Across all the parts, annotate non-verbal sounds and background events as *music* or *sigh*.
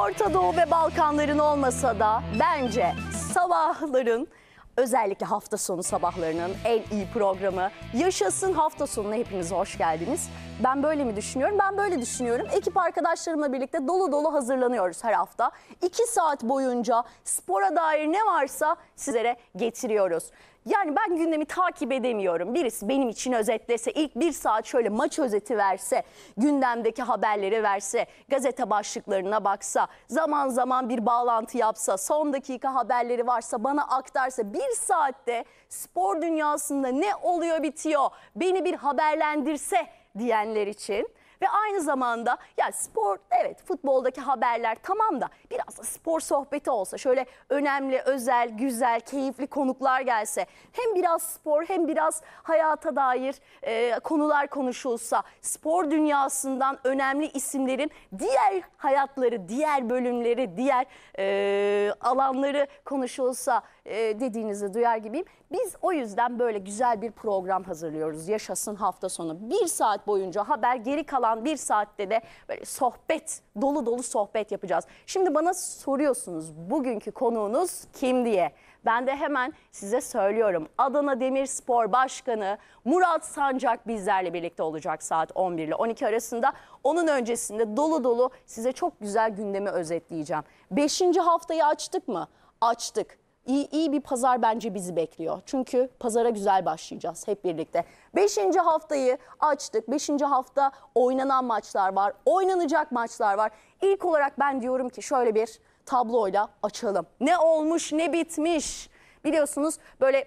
Orta Doğu ve Balkanların olmasa da bence sabahların özellikle hafta sonu sabahlarının en iyi programı Yaşasın hafta sonuna hepiniz hoş geldiniz. Ben böyle mi düşünüyorum? Ben böyle düşünüyorum. Ekip arkadaşlarımla birlikte dolu dolu hazırlanıyoruz her hafta. İki saat boyunca spora dair ne varsa sizlere getiriyoruz. Yani ben gündemi takip edemiyorum. Birisi benim için özetlese, ilk bir saat şöyle maç özeti verse, gündemdeki haberleri verse, gazete başlıklarına baksa, zaman zaman bir bağlantı yapsa, son dakika haberleri varsa bana aktarsa, bir saatte spor dünyasında ne oluyor bitiyor, beni bir haberlendirse diyenler için ve aynı zamanda ya spor evet futboldaki haberler tamam da biraz da spor sohbeti olsa şöyle önemli, özel, güzel, keyifli konuklar gelse hem biraz spor hem biraz hayata dair e, konular konuşulsa spor dünyasından önemli isimlerin diğer hayatları, diğer bölümleri, diğer e, alanları konuşulsa e, dediğinizi duyar gibiyim. Biz o yüzden böyle güzel bir program hazırlıyoruz. Yaşasın hafta sonu. Bir saat boyunca haber geri kalan bir saatte de böyle sohbet dolu dolu sohbet yapacağız. Şimdi bana soruyorsunuz bugünkü konuğunuz kim diye. Ben de hemen size söylüyorum. Adana Demirspor Başkanı Murat Sancak bizlerle birlikte olacak saat 11 ile 12 arasında. Onun öncesinde dolu dolu size çok güzel gündemi özetleyeceğim. Beşinci haftayı açtık mı? Açtık. İyi, iyi bir pazar bence bizi bekliyor. Çünkü pazara güzel başlayacağız hep birlikte. Beşinci haftayı açtık. Beşinci hafta oynanan maçlar var. Oynanacak maçlar var. İlk olarak ben diyorum ki şöyle bir tabloyla açalım. Ne olmuş ne bitmiş. Biliyorsunuz böyle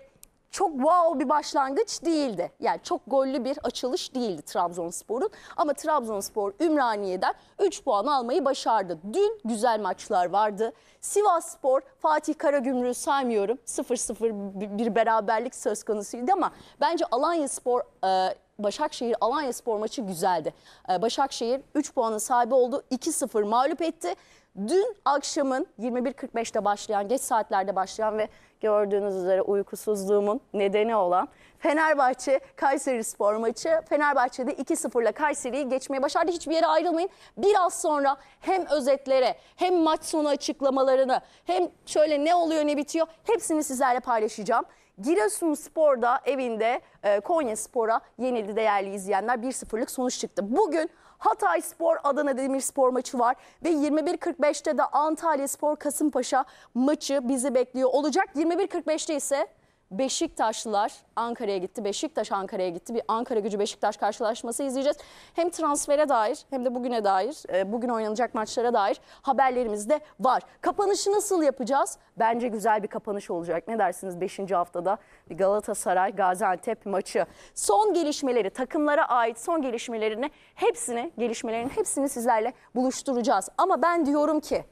çok wow bir başlangıç değildi. Yani çok gollü bir açılış değildi Trabzonspor'un. Ama Trabzonspor Ümraniye'den 3 puan almayı başardı. Dün güzel maçlar vardı. Sivas Spor, Fatih Karagümrük'ü saymıyorum. 0-0 bir beraberlik söz konusuydu ama bence Alanya Spor e, Başakşehir Alanya Spor maçı güzeldi. E, Başakşehir 3 puanın sahibi oldu. 2-0 mağlup etti. Dün akşamın 21.45'te başlayan, geç saatlerde başlayan ve gördüğünüz üzere uykusuzluğumun nedeni olan Fenerbahçe Kayseri spor maçı. Fenerbahçe'de 2-0'la Kayseri'yi geçmeye başardı. Hiçbir yere ayrılmayın. Biraz sonra hem özetlere hem maç sonu açıklamalarını hem şöyle ne oluyor ne bitiyor hepsini sizlerle paylaşacağım. Giresun Spor'da evinde e, Konya Spor'a yenildi değerli izleyenler 1-0'lık sonuç çıktı. Bugün Hatay Spor Adana Demirspor maçı var ve 21.45'te de Antalya Spor Kasımpaşa maçı bizi bekliyor olacak. 21.45'te ise Beşiktaşlılar Ankara'ya gitti. Beşiktaş Ankara'ya gitti. Bir Ankara gücü Beşiktaş karşılaşması izleyeceğiz. Hem transfere dair hem de bugüne dair, e, bugün oynanacak maçlara dair haberlerimiz de var. Kapanışı nasıl yapacağız? Bence güzel bir kapanış olacak. Ne dersiniz 5. haftada Galatasaray Gaziantep maçı. Son gelişmeleri, takımlara ait son gelişmelerini hepsini, gelişmelerin hepsini sizlerle buluşturacağız. Ama ben diyorum ki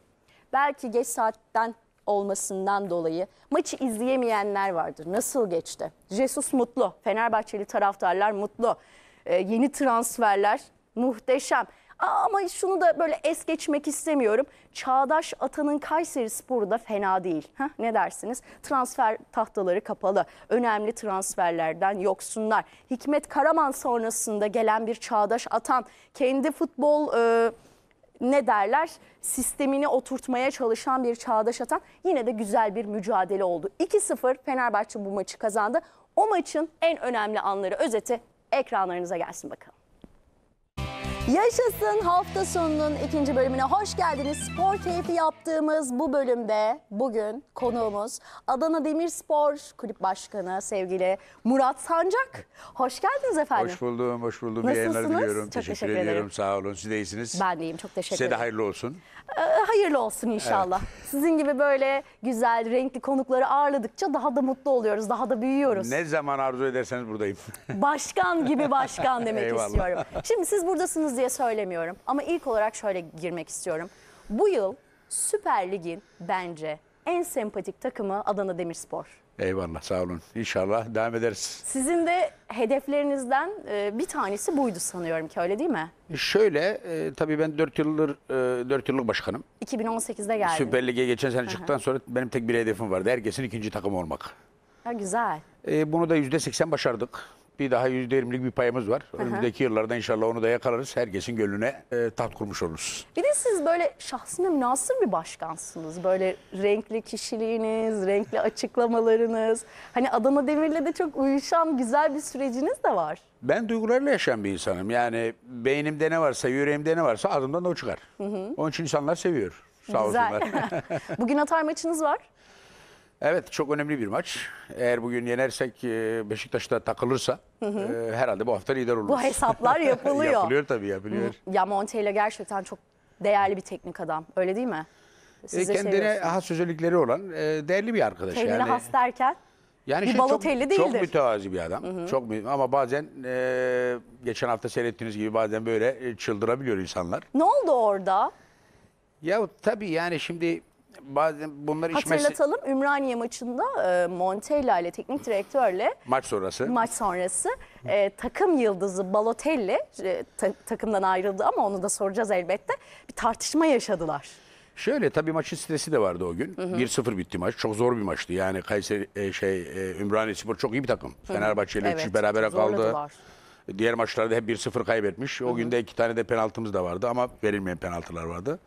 belki geç saatten olmasından dolayı maçı izleyemeyenler vardır. Nasıl geçti? Jesus mutlu. Fenerbahçeli taraftarlar mutlu. Ee, yeni transferler muhteşem. Aa, ama şunu da böyle es geçmek istemiyorum. Çağdaş Atan'ın Kayseri Sporu da fena değil. Heh, ne dersiniz? Transfer tahtaları kapalı. Önemli transferlerden yoksunlar. Hikmet Karaman sonrasında gelen bir Çağdaş Atan kendi futbol... E ne derler sistemini oturtmaya çalışan bir çağdaş atan yine de güzel bir mücadele oldu. 2-0 Fenerbahçe bu maçı kazandı. O maçın en önemli anları özeti ekranlarınıza gelsin bakalım. Yaşasın hafta sonunun ikinci bölümüne hoş geldiniz. Spor keyfi yaptığımız bu bölümde bugün konuğumuz Adana Demirspor Kulüp Başkanı sevgili Murat Sancak. Hoş geldiniz efendim. Hoş buldum, hoş buldum. Nasılsınız? Çok teşekkür, teşekkür ederim. ediyorum. Sağ olun. Siz de iyisiniz. Ben de iyiyim. Çok teşekkür ederim. Size de hayırlı olsun. Ee, hayırlı olsun inşallah. Evet. Sizin gibi böyle güzel, renkli konukları ağırladıkça daha da mutlu oluyoruz, daha da büyüyoruz. Ne zaman arzu ederseniz buradayım. *laughs* Başkan gibi başkan demek istiyorum. Şimdi siz buradasınız diye söylemiyorum ama ilk olarak şöyle girmek istiyorum. Bu yıl Süper Lig'in bence en sempatik takımı Adana Demirspor. Eyvallah sağ olun. İnşallah devam ederiz. Sizin de hedeflerinizden e, bir tanesi buydu sanıyorum ki öyle değil mi? Şöyle e, tabii ben 4 yıldır e, 4 yıllık başkanım. 2018'de geldiniz. Süper Lig'e geçen sene çıktıktan sonra benim tek bir hedefim vardı. Herkesin ikinci takım olmak. Ha, güzel. E, bunu da %80 başardık bir daha %20'lik bir payımız var. Önümüzdeki yıllarda inşallah onu da yakalarız. Herkesin gönlüne e, taht kurmuş oluruz. Bir de siz böyle şahsına münasır bir başkansınız. Böyle renkli kişiliğiniz, renkli açıklamalarınız. Hani Adana Demir'le de çok uyuşan güzel bir süreciniz de var. Ben duygularla yaşayan bir insanım. Yani beynimde ne varsa, yüreğimde ne varsa adımdan da o çıkar. Hı hı. Onun için insanlar seviyor. Sağ Güzel. olsunlar. *laughs* Bugün atar maçınız var. Evet çok önemli bir maç. Eğer bugün yenersek e, Beşiktaş'ta takılırsa hı hı. E, herhalde bu hafta lider oluruz. Bu hesaplar *laughs* yapılıyor. yapılıyor tabii yapılıyor. Hı. Ya Montella gerçekten çok değerli bir teknik adam öyle değil mi? Siz e, kendine has özellikleri olan e, değerli bir arkadaş. Kendine yani, has derken? Yani bir şey Balotelli çok, değildir. Çok mütevazi bir adam. Hı hı. Çok ama bazen e, geçen hafta seyrettiğiniz gibi bazen böyle e, çıldırabiliyor insanlar. Ne oldu orada? Ya tabii yani şimdi bazen bunları içmesi... Hatırlatalım Ümraniye maçında e, Montella ile teknik direktörle Maç sonrası. maç sonrası e, takım yıldızı Balotelli e, ta- takımdan ayrıldı ama onu da soracağız elbette. Bir tartışma yaşadılar. Şöyle tabii maçın stresi de vardı o gün. 1-0 bitti maç. Çok zor bir maçtı. Yani Kayseri e, şey e, Ümraniye Spor çok iyi bir takım. Fenerbahçe ile Evet, berabere kaldı. Diğer maçlarda hep 1-0 kaybetmiş. O günde iki tane de penaltımız da vardı ama verilmeyen penaltılar vardı.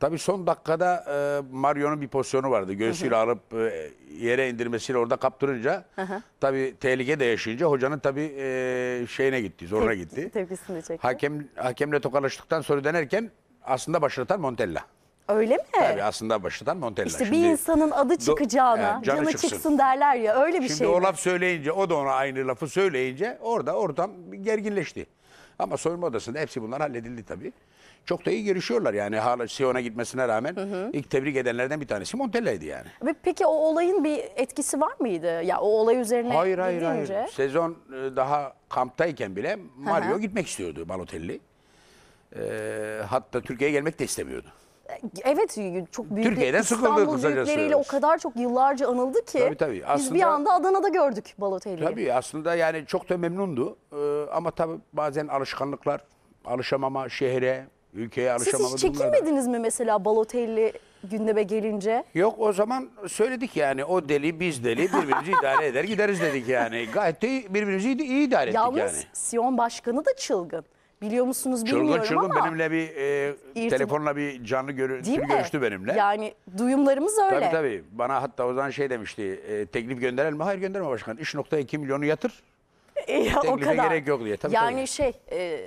Tabii son dakikada e, Mario'nun bir pozisyonu vardı. Göğsüyle alıp e, yere indirmesiyle orada kaptırınca Aha. tabii tehlike de yaşayınca hocanın tabii e, şeyine gitti, zoruna Tep- gitti. Tepkisini çekti. Hakem hakemle tokalaştıktan sonra denerken aslında başlatan Montella. Öyle mi? Tabii aslında başlatan Montella. İşte bir insanın adı çıkacağına, Yani canı canı, çıksın. çıksın. derler ya öyle bir Şimdi şey. mi? o laf söyleyince o da ona aynı lafı söyleyince orada ortam bir gerginleşti. Ama soyunma odasında hepsi bunlar halledildi tabii. Çok da iyi görüşüyorlar yani hala Sion'a gitmesine rağmen hı hı. ilk tebrik edenlerden bir tanesi Montella'ydı yani. Ve peki o olayın bir etkisi var mıydı? Ya o olay üzerine Hayır hayır hayır. Sezon e, daha kamptayken bile Mario hı hı. gitmek istiyordu Balotelli. Ee, hatta Türkiye'ye gelmek de istemiyordu. Evet çok büyük Türkiye'den İstanbul büyükleriyle o kadar çok yıllarca anıldı ki Tabii, tabii. biz bir anda Adana'da gördük Balotelli'yi. Tabii aslında yani çok da memnundu. Ee, ama tabii bazen alışkanlıklar, alışamama şehre, ülkeye Siz alışamama hiç durumlar- çekinmediniz mi mesela Balotelli gündeme gelince? Yok o zaman söyledik yani o deli biz deli birbirimizi idare eder gideriz dedik yani. Gayet de birbirimizi iyi idare ettik Yalnız yani. Siyon Başkanı da çılgın. Biliyor musunuz bilmiyorum çılgın çılgın benimle bir e, İrti... telefonla bir canlı görüntü görüştü benimle. Yani duyumlarımız öyle. Tabii tabii. Bana hatta o zaman şey demişti. E, teklif gönderelim mi? Hayır gönderme başkan. 3.2 milyonu yatır. *laughs* ya, o kadar. gerek yok diye. Tabii, yani tabii. şey e,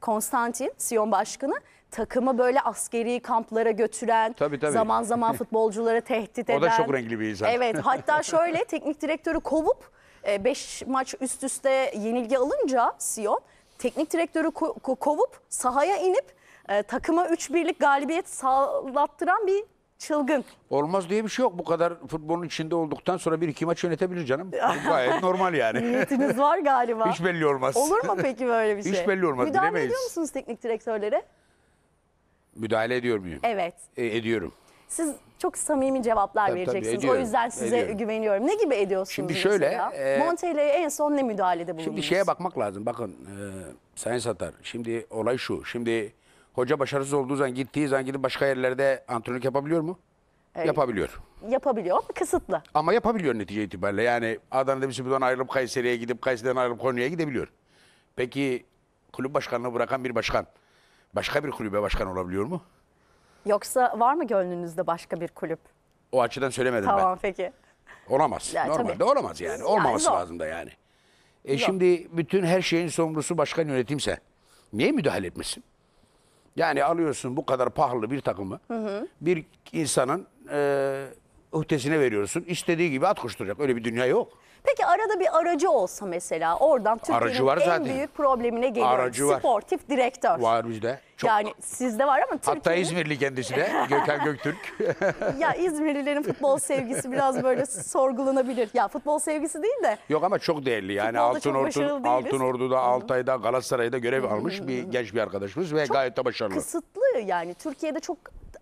Konstantin Siyon Başkanı takımı böyle askeri kamplara götüren, tabii, tabii. zaman zaman *laughs* futbolculara tehdit eden. O da çok renkli bir insan. Evet hatta *laughs* şöyle teknik direktörü kovup 5 e, maç üst üste yenilgi alınca Sion teknik direktörü ko ko kovup sahaya inip e, takıma 3-1'lik galibiyet sağlattıran bir çılgın. Olmaz diye bir şey yok. Bu kadar futbolun içinde olduktan sonra bir iki maç yönetebilir canım. Bu *laughs* gayet normal yani. Niyetiniz var galiba. Hiç belli olmaz. Olur mu peki böyle bir şey? Hiç belli olmaz. Müdahale bilemeyiz. ediyor musunuz teknik direktörlere? Müdahale ediyor muyum? Evet. E, ediyorum. Siz çok samimi cevaplar tabii, vereceksiniz. Tabii, o yüzden size ediyorum. güveniyorum. Ne gibi ediyorsunuz Şimdi şöyle. Mesela? E, Montella'ya en son ne müdahalede bulundunuz? Şimdi şeye bakmak lazım. Bakın e, Sayın Satar şimdi olay şu. Şimdi hoca başarısız olduğu zaman gittiği zaman gidip başka yerlerde antrenörlük yapabiliyor mu? E, yapabiliyor. Yapabiliyor ama kısıtlı. Ama yapabiliyor netice itibariyle. Yani Adana'da bir sürüden ayrılıp Kayseri'ye gidip Kayseri'den ayrılıp Konya'ya gidebiliyor. Peki kulüp başkanını bırakan bir başkan başka bir kulübe başkan olabiliyor mu? Yoksa var mı gönlünüzde başka bir kulüp? O açıdan söylemedim tamam, ben. Tamam peki. Olamaz. Ya, Normalde tabii. olamaz yani. Olmaması yani, lazım da yani. E zor. şimdi bütün her şeyin sorumlusu başkan yönetimse niye müdahale etmesin? Yani alıyorsun bu kadar pahalı bir takımı hı hı. bir insanın e, ötesine veriyorsun. İstediği gibi at koşturacak. Öyle bir dünya yok. Peki arada bir aracı olsa mesela oradan Türkiye'nin en zaten. büyük problemine geliyor. Aracı var. Sportif direktör. Var bizde. Çok. Yani sizde var ama Hatta Türkiye'nin... İzmirli kendisi de *laughs* Gökhan Göktürk. *laughs* Ya İzmirlilerin futbol sevgisi biraz böyle *laughs* sorgulanabilir. Ya futbol sevgisi değil de Yok ama çok değerli yani Altın, Ordu, değiliz. Altın Ordu'da, Altay'da, Galatasaray'da görev almış bir genç bir arkadaşımız ve gayet de başarılı. kısıtlı yani Türkiye'de çok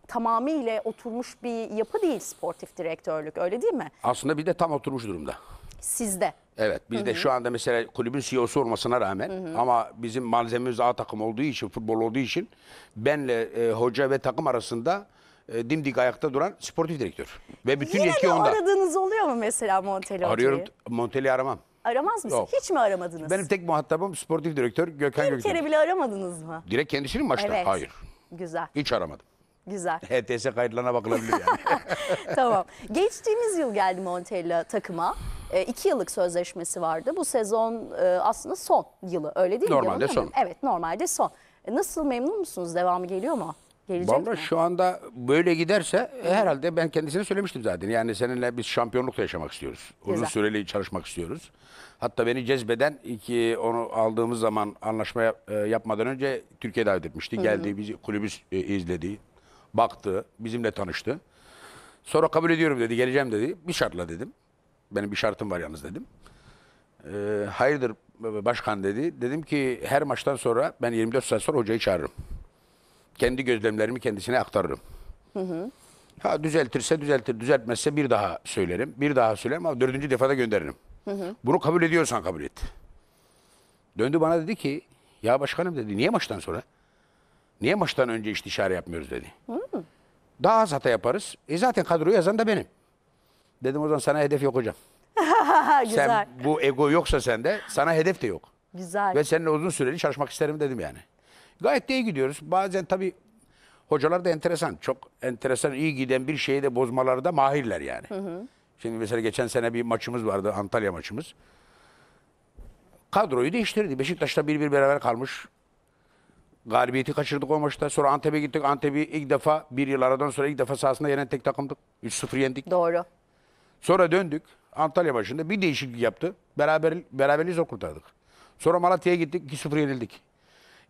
tamamıyla oturmuş bir yapı değil sportif direktörlük öyle değil mi? Aslında bir de tam oturmuş durumda sizde. Evet biz Hı -hı. de şu anda mesela kulübün CEO'su olmasına rağmen Hı -hı. ama bizim malzememiz A takım olduğu için futbol olduğu için benle e, hoca ve takım arasında e, dimdik ayakta duran sportif direktör. Ve bütün Yine yetki onda. aradığınız oluyor mu mesela Monteli Arıyorum Monteli aramam. Aramaz mısın? Yok. Hiç mi aramadınız? Benim tek muhatabım sportif direktör Gökhan Bir Gökhan. Bir kere bile aramadınız mı? Direkt kendisini mi maçta? Evet. Hayır. Güzel. Hiç aramadım. Güzel. HTS *laughs* e kayıtlarına bakılabilir yani. *laughs* tamam. *laughs* Geçtiğimiz yıl geldi Montella takıma. E, yıllık sözleşmesi vardı. Bu sezon e, aslında son yılı öyle değil mi? Normalde son. Evet normalde son. E, nasıl memnun musunuz? Devamı geliyor mu? Gelecek şu anda böyle giderse e, herhalde ben kendisine söylemiştim zaten. Yani seninle biz şampiyonlukla yaşamak istiyoruz. Uzun Güzel. süreli çalışmak istiyoruz. Hatta beni cezbeden iki onu aldığımız zaman anlaşma yap- yapmadan önce Türkiye davet etmişti. Geldi bizi kulübü izledi, baktı, bizimle tanıştı. Sonra kabul ediyorum dedi, geleceğim dedi. Bir şartla dedim. Benim bir şartım var yalnız dedim. E, hayırdır başkan dedi. Dedim ki her maçtan sonra ben 24 saat sonra hocayı çağırırım. Kendi gözlemlerimi kendisine aktarırım. Hı hı. Ha düzeltirse düzeltir, düzeltmezse bir daha söylerim. Bir daha söylerim ama dördüncü defada gönderirim. Hı hı. Bunu kabul ediyorsan kabul et. Döndü bana dedi ki ya başkanım dedi niye maçtan sonra? Niye maçtan önce istişare yapmıyoruz dedi. Hı. Daha az hata yaparız. E zaten kadroyu yazan da benim. Dedim o zaman sana hedef yok hocam. *laughs* Güzel. Sen bu ego yoksa sende sana hedef de yok. Güzel. Ve seninle uzun süreli çalışmak isterim dedim yani. Gayet de iyi gidiyoruz. Bazen tabii hocalar da enteresan. Çok enteresan iyi giden bir şeyi de bozmaları da mahirler yani. Hı hı. Şimdi mesela geçen sene bir maçımız vardı Antalya maçımız. Kadroyu değiştirdi. Beşiktaş'ta bir bir beraber kalmış. Galibiyeti kaçırdık o maçta. Sonra Antep'e gittik. Antep'i ilk defa bir yıl aradan sonra ilk defa sahasında yenen tek takımdık. 3-0 yendik. Doğru. Sonra döndük. Antalya başında bir değişiklik yaptı. Beraber, beraberliği zor kurtardık. Sonra Malatya'ya gittik. 2-0 yenildik.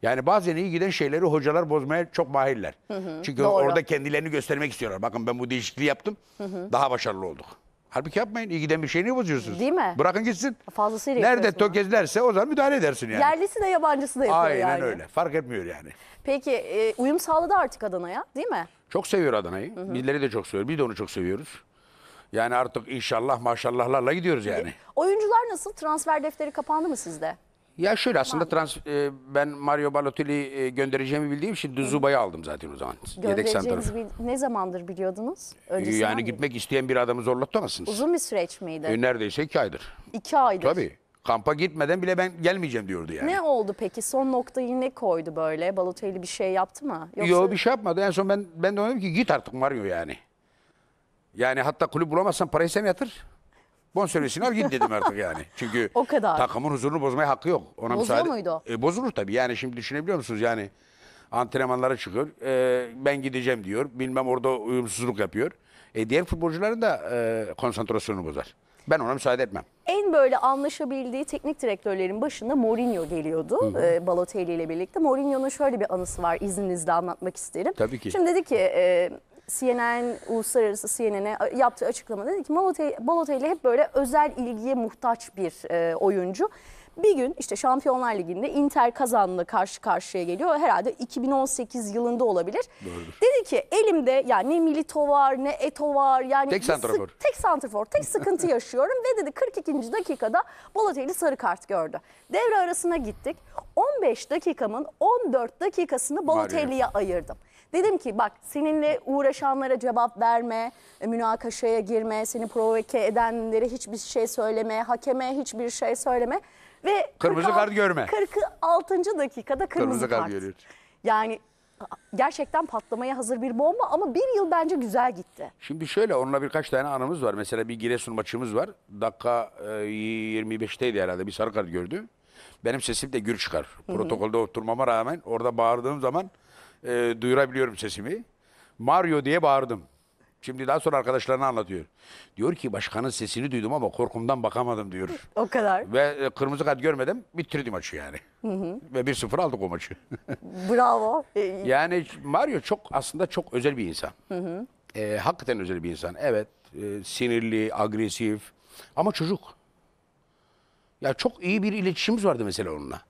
Yani bazen iyi giden şeyleri hocalar bozmaya çok mahirler. Hı hı, Çünkü doğru. orada kendilerini göstermek istiyorlar. Bakın ben bu değişikliği yaptım. Hı hı. Daha başarılı olduk. Halbuki yapmayın. İyi giden bir şey niye bozuyorsunuz? Değil mi? Bırakın gitsin. Fazlasıyla Nerede tökezlerse o zaman müdahale edersin yani. Yerlisi de yabancısı da yapıyor Aynen yani. Aynen öyle. Fark etmiyor yani. Peki e, uyum sağladı artık Adana'ya değil mi? Çok seviyor Adana'yı. Bizleri de çok seviyor. Biz de onu çok seviyoruz. Yani artık inşallah maşallahlarla gidiyoruz yani. Oyuncular nasıl? Transfer defteri kapandı mı sizde? Ya şöyle aslında trans, e, ben Mario Balotelli e, göndereceğimi bildiğim için Duzuba'yı aldım zaten o zaman. Yedek santrafor. ne zamandır biliyordunuz? Öncesinden Yani mi? gitmek isteyen bir adamı zorlatamazsınız. Uzun bir süreç miydi? E, neredeyse iki aydır. İki aydır. Tabii. Kampa gitmeden bile ben gelmeyeceğim diyordu yani. Ne oldu peki? Son noktayı ne koydu böyle? Balotelli bir şey yaptı mı? Yoksa Yok bir şey yapmadı. En son ben ben de ona dedim ki git artık Mario yani. Yani hatta kulüp bulamazsan parayı sen yatır. Bonservisini al git dedim artık yani. *laughs* Çünkü O kadar. takımın huzurunu bozmaya hakkı yok. Ona Bozuyor müsaade- muydu? E, bozulur tabii. Yani şimdi düşünebiliyor musunuz? Yani antrenmanlara çıkıyor. E, ben gideceğim diyor. Bilmem orada uyumsuzluk yapıyor. E, diğer futbolcuların da e, konsantrasyonunu bozar. Ben ona müsaade etmem. En böyle anlaşabildiği teknik direktörlerin başında Mourinho geliyordu e, Balotelli ile birlikte. Mourinho'nun şöyle bir anısı var izninizle anlatmak isterim. Tabii ki. Şimdi dedi ki e, CNN, uluslararası CNN'e yaptığı açıklamada dedi ki Balotelli hep böyle özel ilgiye muhtaç bir e, oyuncu. Bir gün işte Şampiyonlar Ligi'nde Inter kazanla karşı karşıya geliyor. Herhalde 2018 yılında olabilir. Doğrudur. Dedi ki elimde yani ne Milito var ne Eto var. Yani tek santrafor. Tek santrafor. Tek sıkıntı *laughs* yaşıyorum ve dedi 42. dakikada Balotelli sarı kart gördü. Devre arasına gittik. 15 dakikamın 14 dakikasını Balotelli'ye ayırdım. Dedim ki bak seninle uğraşanlara cevap verme, münakaşaya girme, seni provoke edenlere hiçbir şey söyleme, hakeme hiçbir şey söyleme. Ve kırmızı 46, kart görme. 46. dakikada kırmızı, kırmızı kart. kart Yani gerçekten patlamaya hazır bir bomba ama bir yıl bence güzel gitti. Şimdi şöyle onunla birkaç tane anımız var. Mesela bir Giresun maçımız var. Dakika e, 25'teydi herhalde bir sarı kart gördü. Benim sesim de gür çıkar. Protokolde oturmama rağmen orada bağırdığım zaman e, duyurabiliyorum sesimi. Mario diye bağırdım. Şimdi daha sonra arkadaşlarına anlatıyor. Diyor ki başkanın sesini duydum ama korkumdan bakamadım diyor. *laughs* O kadar. Ve e, kırmızı kart görmedim bitirdim maçı yani. Hı hı. Ve 1-0 aldık o maçı. *laughs* Bravo. *laughs* yani Mario çok aslında çok özel bir insan. Hı hı. E, hakikaten özel bir insan. Evet e, sinirli, agresif ama çocuk. Ya çok iyi bir iletişimimiz vardı mesela onunla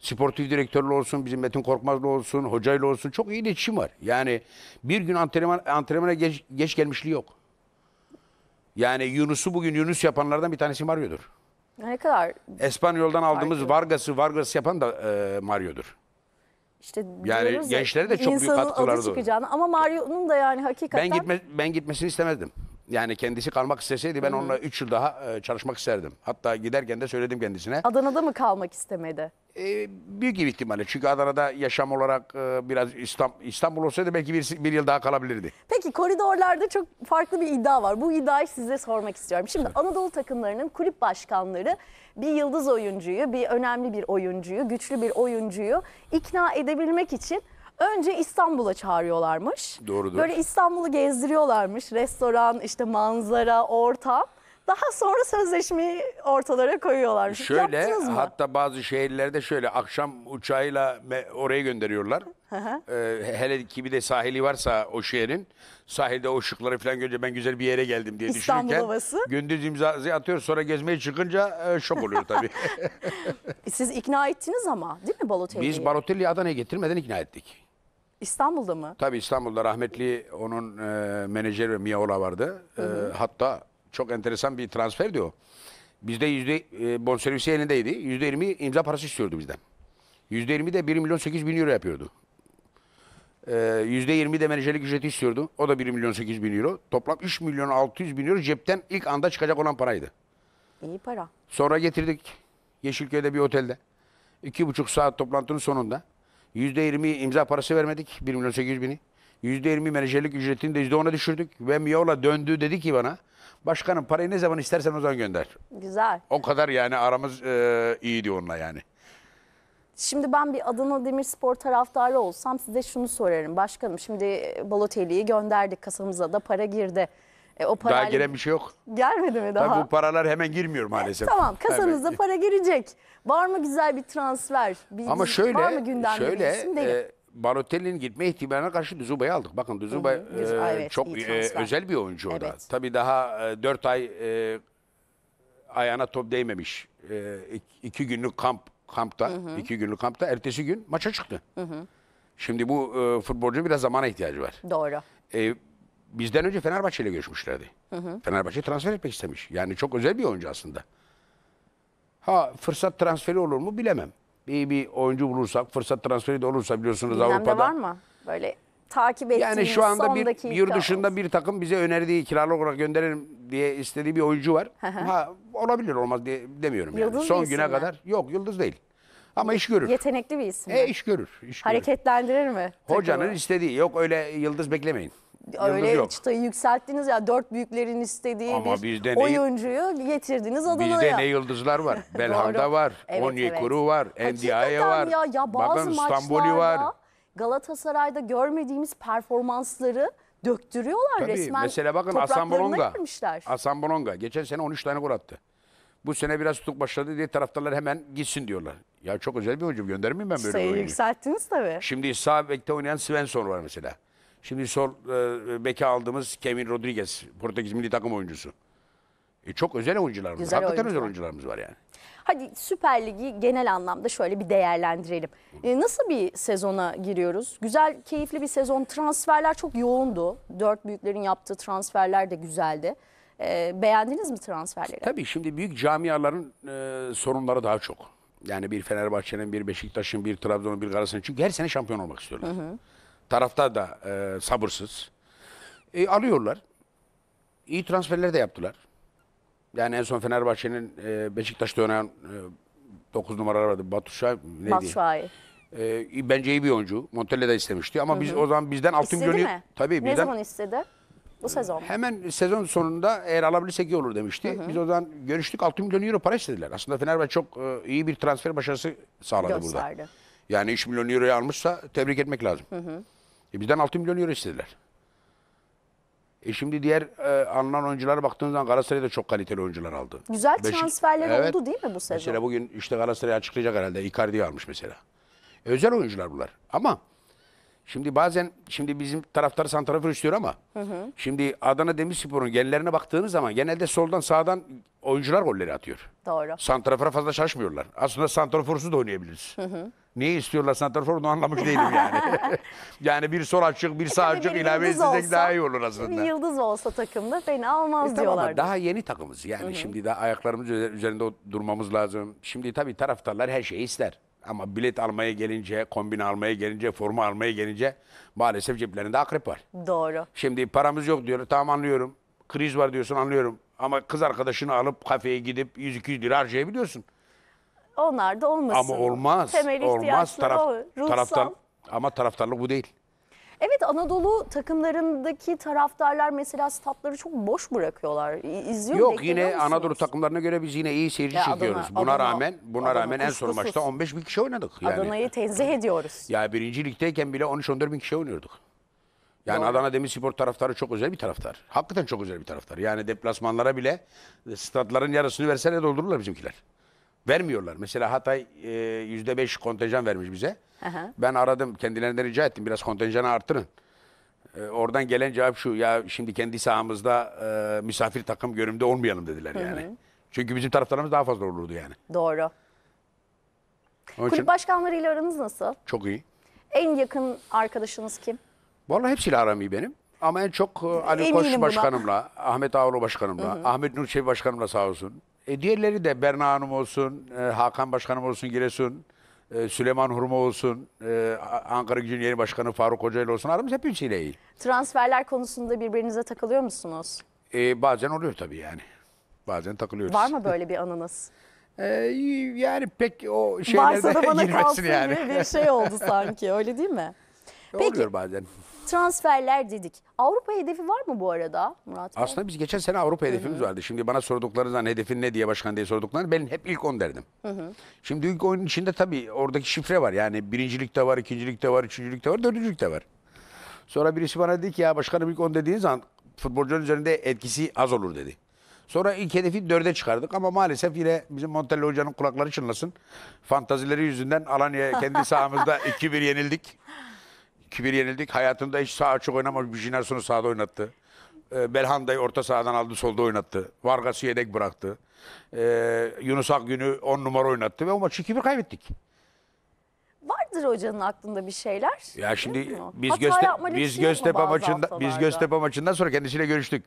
sportif direktörle olsun, bizim Metin Korkmaz'la olsun, hocayla olsun çok iyi iletişim var. Yani bir gün antrenman, antrenmana geç, geç gelmişliği yok. Yani Yunus'u bugün Yunus yapanlardan bir tanesi Mario'dur. Ne kadar? Espanyol'dan aldığımız Vargas'ı Vargas yapan da e, Mario'dur. İşte yani ya, gençlere de çok büyük katkıları adı çıkacağını ama Mario'nun da yani hakikaten ben gitme ben gitmesini istemezdim. Yani kendisi kalmak isteseydi ben Hı -hı. onunla 3 yıl daha e, çalışmak isterdim. Hatta giderken de söyledim kendisine. Adana'da mı kalmak istemedi? E, büyük bir ihtimalle. Çünkü Adana'da yaşam olarak e, biraz İstanbul, İstanbul olsaydı belki bir, bir yıl daha kalabilirdi. Peki koridorlarda çok farklı bir iddia var. Bu iddiayı size sormak istiyorum. Şimdi Anadolu takımlarının kulüp başkanları bir yıldız oyuncuyu, bir önemli bir oyuncuyu, güçlü bir oyuncuyu ikna edebilmek için önce İstanbul'a çağırıyorlarmış. Doğrudur. Böyle İstanbul'u gezdiriyorlarmış. Restoran, işte manzara, ortam. Daha sonra sözleşmeyi ortalara koyuyorlar. Şöyle mı? hatta bazı şehirlerde şöyle akşam uçağıyla oraya gönderiyorlar. Ee, hele ki bir de sahili varsa o şehrin sahilde o ışıkları falan görünce ben güzel bir yere geldim diye İstanbul düşünürken havası. gündüz imzası atıyor sonra gezmeye çıkınca e, şok oluyor tabii. *laughs* E, siz ikna ettiniz ama değil mi Balotelli'yi? Biz Balotelli'yi Adana'ya getirmeden ikna ettik. İstanbul'da mı? Tabii İstanbul'da rahmetli onun e, menajeri Miaola vardı. E, hatta çok enteresan bir transfer diyor. Bizde yüzde e, bonservisi elindeydi. Yüzde 20 imza parası istiyordu bizden. Yüzde 20 de 1 milyon 8 bin euro yapıyordu. E, yüzde yirmi de menajerlik ücreti istiyordu. O da 1 milyon 8 bin euro. Toplam 3 milyon 600 bin euro cepten ilk anda çıkacak olan paraydı. İyi para. Sonra getirdik Yeşilköy'de bir otelde. İki buçuk saat toplantının sonunda yüzde 20 imza parası vermedik. 1 milyon 800 bini. Yüzde menajerlik ücretini de yüzde ona düşürdük. Ve Miola döndü dedi ki bana Başkanım parayı ne zaman istersen o zaman gönder. Güzel. O kadar yani aramız e, iyiydi onunla yani. Şimdi ben bir Adana Demirspor taraftarı olsam size şunu sorarım. Başkanım şimdi e, Balotelli'yi gönderdik kasamıza da para girdi. E, o para. Daha giren bir şey yok. Gelmedi mi daha? Tabii bu paralar hemen girmiyor maalesef. E, tamam kasanıza evet. para girecek. Var mı güzel bir transfer? Bir, Ama şöyle, var mı gündemde şöyle, bir isim? E, Barotelli'nin gitme ihtimaline karşı Duzuba'yı aldık. Bakın Duzuba e, evet, çok e, özel bir oyuncu evet. o Tabii daha e, 4 ay e, ayağına top değmemiş. E, iki günlük kamp kampta, hı hı. iki günlük kampta ertesi gün maça çıktı. Hı hı. Şimdi bu e, futbolcu biraz zamana ihtiyacı var. Doğru. E, bizden önce Fenerbahçe ile görüşmüşlerdi. Hı hı. Fenerbahçe transfer etmek istemiş. Yani çok özel bir oyuncu aslında. Ha fırsat transferi olur mu bilemem iyi bir oyuncu bulursak, fırsat transferi de olursa biliyorsunuz Gündemde Avrupa'da. var mı? Böyle takip ettiğiniz Yani şu anda bir yurt dışında bir takım bize önerdiği kiralı olarak gönderelim diye istediği bir oyuncu var. ha olabilir olmaz diye demiyorum yani. Yıldız Son güne mi? kadar yok yıldız değil. Ama iş görür. Yetenekli bir isim. E, mi? E iş görür. Iş görür. Hareketlendirir mi? Hocanın takımı? istediği yok öyle yıldız beklemeyin öyle yok. çıtayı yükselttiniz ya yani dört büyüklerin istediği Ama bir bizde ne, oyuncuyu getirdiniz Adana'ya. Bizde ne yıldızlar var? *laughs* Belhanda var, evet, Onyekuru evet. var, Endiaye var. Ya, ya bazı Bakın İstanbul'u var. Galatasaray'da görmediğimiz performansları döktürüyorlar Tabii, resmen. Mesela bakın Asambolonga. Asambolonga geçen sene 13 tane gol attı. Bu sene biraz tutuk başladı diye taraftarlar hemen gitsin diyorlar. Ya çok özel bir oyuncu göndermeyeyim ben böyle Sayı bir oyuncu. yükselttiniz tabii. Şimdi sağ bekte oynayan Svensson var mesela. Şimdi sol e, e beke aldığımız Kevin Rodriguez, Portekiz milli takım oyuncusu. E, çok özel oyuncularımız, Güzel hakikaten oyuncular. özel oyuncularımız var yani. Hadi Süper Lig'i genel anlamda şöyle bir değerlendirelim. E, nasıl bir sezona giriyoruz? Güzel, keyifli bir sezon. Transferler çok yoğundu. Dört büyüklerin yaptığı transferler de güzeldi. E, beğendiniz mi transferleri? Tabii şimdi büyük camiaların e, sorunları daha çok. Yani bir Fenerbahçe'nin, bir Beşiktaş'ın, bir Trabzon'un, bir Galatasaray'ın. Çünkü her sene şampiyon olmak istiyorlar. Hı hı. Taraftar da e, sabırsız. E, alıyorlar. İyi transferler de yaptılar. Yani en son Fenerbahçe'nin e, Beşiktaş'ta oynayan e, 9 numaralar vardı. Batuşay neydi? Batshuayi. E, bence iyi bir oyuncu. Montella da istemişti ama biz o zaman bizden altın İstedi gönül... mi? Tabii Ne zaman istedi? Bu sezon. hemen sezon sonunda eğer alabilirsek iyi olur demişti. Biz o zaman görüştük 6 milyon euro para istediler. Aslında Fenerbahçe çok e, iyi bir transfer başarısı sağladı burada. Gösterdi. Yani 3 milyon euroya almışsa tebrik etmek lazım. E bizden 6 milyon euro istediler. E şimdi diğer e, alınan oyunculara baktığınız zaman Galatasaray'da çok kaliteli oyuncular aldı. Güzel transferler evet, oldu değil mi bu sezon? Mesela bugün işte Galatasaray açıklayacak herhalde. Icardi'yi almış mesela. özel oyuncular bunlar. Ama şimdi bazen şimdi bizim taraftarı santrafor istiyor ama hı hı. şimdi Adana Demirspor'un genlerine baktığınız zaman genelde soldan sağdan oyuncular golleri atıyor. Doğru. Santrafora fazla şaşmıyorlar. Aslında santraforsuz da oynayabiliriz. Hı hı. Neyi istiyorlar santrafor onu anlamış değilim yani. *laughs* yani bir sol açık bir sağ açık bir ilave yıldız olsa, daha iyi olur aslında. Bir yıldız olsa takımda beni almaz e, diyorlar. Tamam, daha yeni takımız yani Hı-hı. şimdi daha ayaklarımız üzerinde durmamız lazım. Şimdi tabii taraftarlar her şeyi ister. Ama bilet almaya gelince, kombin almaya gelince, forma almaya gelince maalesef ceplerinde akrep var. Doğru. Şimdi paramız yok diyor. Tamam anlıyorum. Kriz var diyorsun anlıyorum. Ama kız arkadaşını alıp kafeye gidip 100-200 lira harcayabiliyorsun. Onlar da olmasın. Ama olmaz. Temel olmaz taraf, o, ruhsal. Taraftan, ama taraftarlık bu değil. Evet Anadolu takımlarındaki taraftarlar mesela statları çok boş bırakıyorlar. İzliyor Yok yine musunuz? Anadolu takımlarına göre biz yine iyi seyirci ya çekiyoruz. Adana, buna Adana, rağmen buna Adana, rağmen en son maçta 15 bin kişi oynadık. Yani. Adana'yı tenzih ediyoruz. *laughs* Ya birinci ligdeyken bile 13-14 bin kişi oynuyorduk. Yani Doğru. Adana Demirspor taraftarı çok özel bir taraftar. Hakikaten çok özel bir taraftar. Yani deplasmanlara bile statların yarısını versene doldururlar bizimkiler. Vermiyorlar. Mesela Hatay e, yüzde beş kontenjan vermiş bize. Aha. Ben aradım kendilerinden rica ettim biraz kontenjanı artırın. E, oradan gelen cevap şu ya şimdi kendi sahamızda e, misafir takım görümde olmayalım dediler yani. Hı hı. Çünkü bizim taraftarımız daha fazla olurdu yani. Doğru. Onun Kulüp başkanlarıyla aranız nasıl? Çok iyi. En yakın arkadaşınız kim? Vallahi hepsiyle aram iyi benim. Ama en çok e, Ali Eminim Koç buna. başkanımla, Ahmet Ağoğlu başkanımla, Hı hı. Ahmet Nurçevi başkanımla sağ olsun. E, diğerleri de Berna Hanım olsun, e, Hakan Başkanım olsun Giresun, e, Süleyman Hurma olsun, e, Ankara Gücü'nün yeni başkanı Faruk Hoca'yla olsun. Aramız hepsiyle iyi. Transferler konusunda birbirinize takılıyor musunuz? E, bazen oluyor tabii yani. Bazen takılıyoruz. Var mı böyle bir anınız? *laughs* E, yani pek o şeylerde Varsa da bana *laughs* girmesin kalsın yani. gibi bir şey oldu sanki öyle değil mi? E, Peki, Oluyor bazen transferler dedik. Avrupa hedefi var mı bu arada Murat Bey? Aslında biz geçen sene Avrupa hedefimiz hı hı. vardı. Şimdi bana sordukları zaman hedefin ne diye başkan diye sorduklarında ben hep ilk on derdim. Hı hı. Şimdi ilk 10'un içinde tabii oradaki şifre var. Yani birincilikte var, ikincilikte var, üçüncülükte var, dördüncülükte var. Sonra birisi bana dedi ki ya başkanım ilk on dediğin zaman futbolcunun üzerinde etkisi az olur dedi. Sonra ilk hedefi dörde çıkardık ama maalesef yine bizim Montelli Hoca'nın kulakları çınlasın. Fantazileri yüzünden Alanya'ya kendi sahamızda 2-1 *laughs* yenildik. Kibir yenildik. Hayatında hiç sağ açık oynamamış. Bujinarson'u sağda oynattı. E, ee, Belhanda'yı orta sahadan aldı solda oynattı. Vargas'ı yedek bıraktı. E, Yunus Akgün'ü 10 numara oynattı ve o maçı kibir kaybettik. Vardır hocanın aklında bir şeyler. Ya şimdi biz Göste yapma biz lüksü Göztepe bazı maçında biz haftalarda? Göztepe maçından sonra kendisiyle görüştük.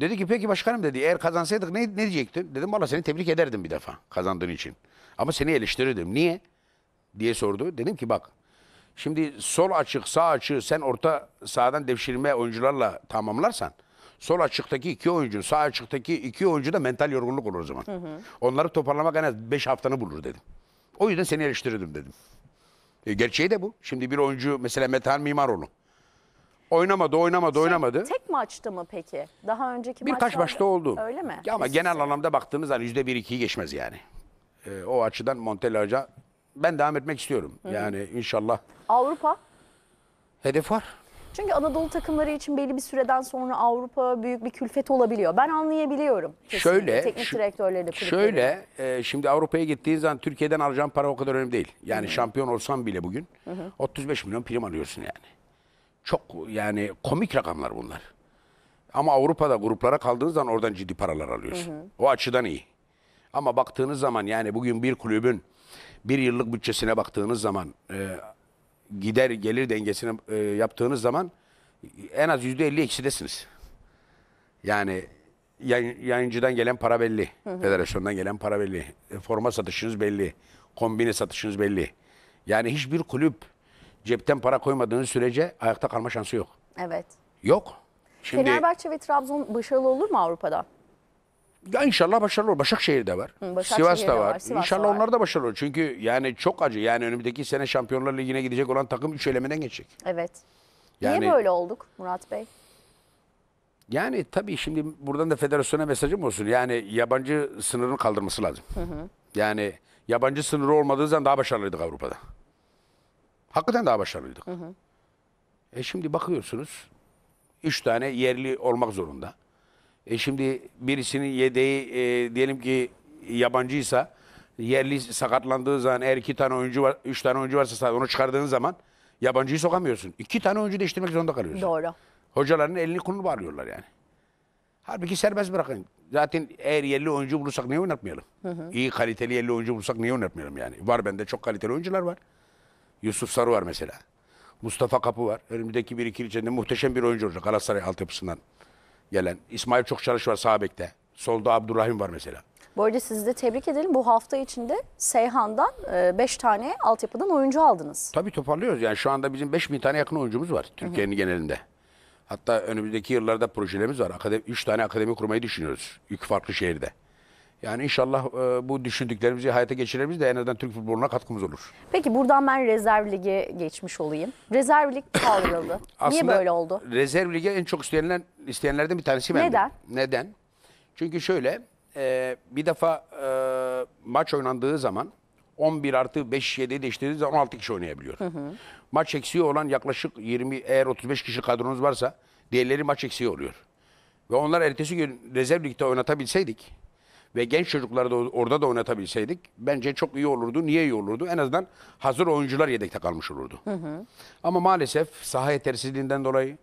Dedi ki peki başkanım dedi eğer kazansaydık ne, ne diyecektim? Dedim valla seni tebrik ederdim bir defa kazandığın için. Ama seni eleştirirdim. Niye? diye sordu. Dedim ki bak Şimdi sol açık, sağ açığı sen orta sahadan devşirme oyuncularla tamamlarsan sol açıktaki iki oyuncu, sağ açıktaki iki oyuncu da mental yorgunluk olur o zaman. Hı hı. Onları toparlamak en az 5 haftanı bulur dedim. O yüzden seni eleştirdim dedim. E, gerçeği de bu. Şimdi bir oyuncu mesela Metehan Mimaroğlu. Oynamadı, oynamadı, şey, oynamadı. Tek maçta mı peki? Daha önceki Birkaç maçlarda... maçta oldu. Öyle mi? Ya ama Kesinlikle. genel anlamda baktığımız zaman %1-2'yi geçmez yani. E, o açıdan Montella Hoca ben devam etmek istiyorum. Yani inşallah Avrupa? hedef var. Çünkü Anadolu takımları için belli bir süreden sonra Avrupa büyük bir külfet olabiliyor. Ben anlayabiliyorum. Kesinlikle Şöyle, teknik direktörleri de Şöyle e, şimdi Avrupa'ya gittiğin zaman Türkiye'den alacağın para o kadar önemli değil. Yani şampiyon olsan bile bugün 35 milyon prim alıyorsun yani. Çok yani komik rakamlar bunlar. Ama Avrupa'da gruplara kaldığınız zaman oradan ciddi paralar alıyorsun. O açıdan iyi. Ama baktığınız zaman yani bugün bir kulübün bir yıllık bütçesine baktığınız zaman e, gider gelir dengesini e, yaptığınız zaman en az yüzde elli eksidesiniz. Yani yayıncıdan gelen para belli. Hı hı. Federasyondan gelen para belli. E, forma satışınız belli. Kombine satışınız belli. Yani hiçbir kulüp cepten para koymadığınız sürece ayakta kalma şansı yok. Evet. Yok. Şimdi, Fenerbahçe ve Trabzon başarılı olur mu Avrupa'da? Ya inşallah başarılı olur. Başakşehir'de var. Hı, Başakşehir'de Sivas'ta var. var. Sivas'ta inşallah var. onlar da başarılı olur. Çünkü yani çok acı. Yani önümüzdeki sene Şampiyonlar Ligi'ne gidecek olan takım 3 elemeden geçecek. Evet. Yani, Niye böyle olduk Murat Bey? Yani tabii şimdi buradan da federasyona mesajım olsun. Yani yabancı sınırını kaldırması lazım. Hı hı. Yani yabancı sınırı olmadığı zaman daha başarılıydık Avrupa'da. Hakikaten daha başarılıydık. Hı hı. E şimdi bakıyorsunuz 3 tane yerli olmak zorunda. E şimdi birisinin yedeği e, diyelim ki yabancıysa yerli sakatlandığı zaman eğer iki tane oyuncu var, üç tane oyuncu varsa sahada, onu çıkardığın zaman yabancıyı sokamıyorsun. İki tane oyuncu değiştirmek zorunda kalıyorsun. Doğru. Hocaların elini kolunu bağlıyorlar yani. Halbuki serbest bırakın. Zaten eğer yerli oyuncu bulursak niye oynatmayalım? Hı hı. İyi kaliteli yerli oyuncu bulursak niye oynatmayalım yani? Var bende çok kaliteli oyuncular var. Yusuf Sarı var mesela. Mustafa Kapı var. Önümüzdeki bir iki içinde muhteşem bir oyuncu olacak Galatasaray altyapısından gelen. İsmail çok çalış var sağ Solda Abdurrahim var mesela. Bu arada sizi de tebrik edelim. Bu hafta içinde Seyhan'dan 5 e, tane altyapıdan oyuncu aldınız. Tabii toparlıyoruz. Yani şu anda bizim 5000 tane yakın oyuncumuz var Türkiye'nin genelinde. Hatta önümüzdeki yıllarda projelerimiz var. 3 tane akademi kurmayı düşünüyoruz. 2 farklı şehirde. Yani inşallah e, bu düşündüklerimizi hayata geçirebiliriz de en azından Türk futboluna katkımız olur. Peki buradan ben rezerv lige geçmiş olayım. Rezerv lig kaldırıldı. Niye böyle oldu? rezerv lige en çok istenilen isteyenlerden bir tanesi bendim. Neden? Neden? Çünkü şöyle e, bir defa e, maç oynandığı zaman 11 artı 5 7 değiştirdiğiniz 16 kişi oynayabiliyor. Maç eksiği olan yaklaşık 20 eğer 35 kişi kadronuz varsa diğerleri maç eksiği oluyor. Ve onlar ertesi gün rezerv ligde oynatabilseydik ve genç çocukları da orada da oynatabilseydik bence çok iyi olurdu. Niye iyi olurdu? En azından hazır oyuncular yedekte kalmış olurdu. Hı hı. Ama maalesef saha yetersizliğinden dolayı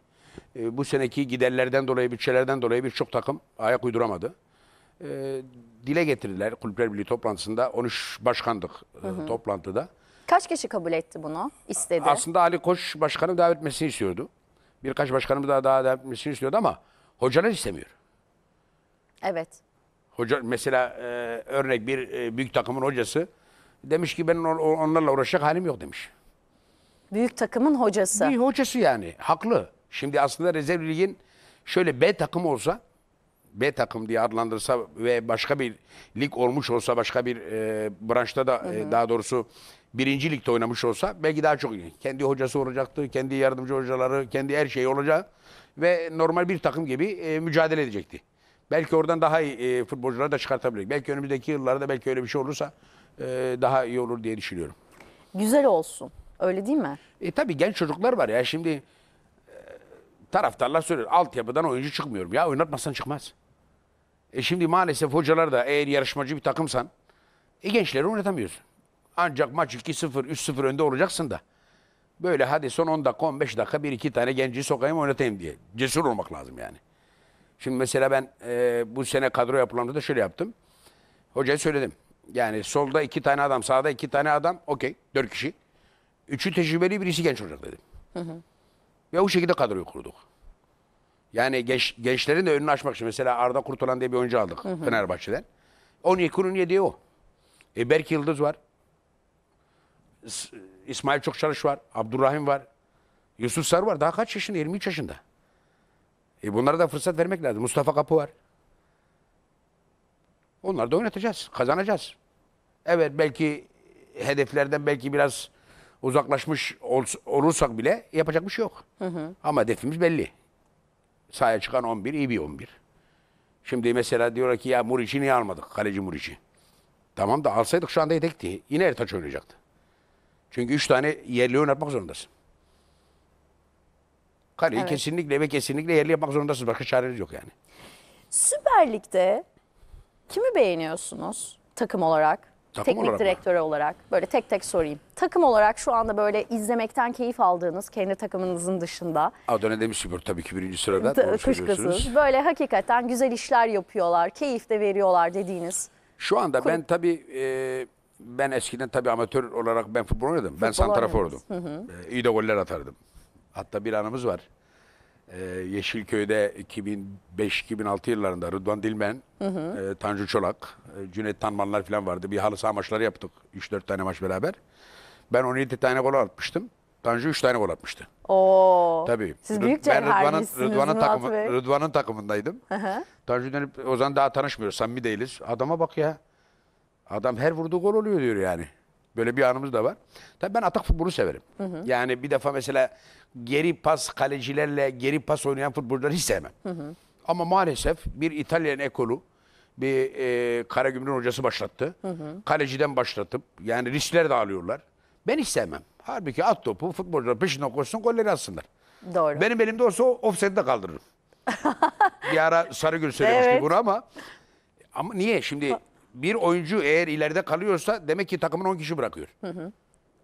e, bu seneki giderlerden dolayı, bütçelerden dolayı birçok takım ayak uyduramadı. E, dile getirdiler Kulüpler Birliği toplantısında 13 başkandık e, hı hı. E, toplantıda. Kaç kişi kabul etti bunu? istedi? Aslında Ali Koç başkanı davet etmesini istiyordu. Birkaç başkanımı daha daha davet etmesini istiyordu ama hocalar istemiyor. Evet. Hoca mesela e, örnek bir e, büyük takımın hocası demiş ki ben onlarla uğraşacak halim yok demiş. Büyük takımın hocası. Bir hocası yani haklı. Şimdi aslında rezerv ligin şöyle B takım olsa B takım diye adlandırsa ve başka bir lig olmuş olsa başka bir e, branşta da e, hı hı. E, daha doğrusu birinci ligde oynamış olsa belki daha çok iyi. Kendi hocası olacaktı, kendi yardımcı hocaları, kendi her şeyi olacak ve normal bir takım gibi e, mücadele edecekti. Belki oradan daha iyi e, futbolcuları da çıkartabilir. Belki önümüzdeki yıllarda belki öyle bir şey olursa e, daha iyi olur diye düşünüyorum. Güzel olsun. Öyle değil mi? E tabii genç çocuklar var ya şimdi e, taraftarlar söylüyor. Altyapıdan oyuncu çıkmıyorum. Ya oynatmasan çıkmaz. E şimdi maalesef hocalar da eğer yarışmacı bir takımsan e gençleri oynatamıyorsun. Ancak maç 2-0, 3-0 önde olacaksın da. Böyle hadi son 10 dakika, 15 dakika bir iki tane genci sokayım oynatayım diye. Cesur olmak lazım yani. Şimdi mesela ben e, bu sene kadro yapılamında da şöyle yaptım. Hocaya söyledim. Yani solda iki tane adam, sağda iki tane adam. Okey, dört kişi. Üçü tecrübeli, birisi genç olacak dedim. Hı hı. Ve o şekilde kadroyu kurduk. Yani genç, gençlerin de önünü açmak için. Mesela Arda Kurtulan diye bir oyuncu aldık hı hı. Fenerbahçe'den. Onun ikonun yediği o. E, Berk Yıldız var. İsmail Çokçalış var. Abdurrahim var. Yusuf Sarı var. Daha kaç yaşında? 23 yaşında. E bunlara da fırsat vermek lazım. Mustafa Kapı var. Onları da oynatacağız. Kazanacağız. Evet belki hedeflerden belki biraz uzaklaşmış olursak bile yapacak bir şey yok. Hı hı. Ama hedefimiz belli. Sahaya çıkan 11 iyi bir 11. Şimdi mesela diyorlar ki ya Muriç'i niye almadık? Kaleci Muriç'i. Tamam da alsaydık şu anda yedekti. Yine Ertaç oynayacaktı. Çünkü 3 tane yerli oynatmak zorundasın. Kareyi evet. kesinlikle ve kesinlikle yerli yapmak zorundasınız. Başka çareniz yok yani. Süper Lig'de kimi beğeniyorsunuz takım olarak? Takım teknik olarak direktörü mı? olarak böyle tek tek sorayım. Takım olarak şu anda böyle izlemekten keyif aldığınız kendi takımınızın dışında. Adana Demirspor tabii ki birinci sırada. Ta, kuşkusuz. Böyle hakikaten güzel işler yapıyorlar, keyif de veriyorlar dediğiniz. Şu anda Kulüp... ben tabii e, ben eskiden tabii amatör olarak ben futbol oynadım. Futbol ben santrafordum, oldum. E, de goller atardım. Hatta bir anımız var. Ee, Yeşilköy'de 2005-2006 yıllarında Rıdvan Dilmen, hı hı. E, Tanju Çolak, e, Cüneyt Tanmanlar falan vardı. Bir halı saha maçları yaptık. 3-4 tane maç beraber. Ben 17 tane gol atmıştım. Tanju 3 tane gol atmıştı. Oo. Tabii. Siz büyük ben Rıdvan'ın Rıdvan'ın takımı, Rıdvan'ın takımındaydım. Hı hı. Tanju dönüp o zaman daha tanışmıyoruz. Samimi değiliz. Adama bak ya. Adam her vurduğu gol oluyor diyor yani. Böyle bir anımız da var. Tabii ben atak futbolu severim. Hı hı. Yani bir defa mesela geri pas kalecilerle geri pas oynayan futbolcuları hiç sevmem. Hı hı. Ama maalesef bir İtalyan ekolu, bir e, Karagümrün hocası başlattı. Hı hı. Kaleciden başlatıp yani riskleri de alıyorlar. Ben hiç sevmem. Halbuki at topu futbolcular peşinden koşsun golleri atsınlar. Doğru. Benim elimde olsa offside'i de kaldırırım. *laughs* bir ara Sarıgül söylemişti evet. bunu ama ama niye şimdi bir oyuncu eğer ileride kalıyorsa demek ki takımın 10 kişi bırakıyor. Hı hı.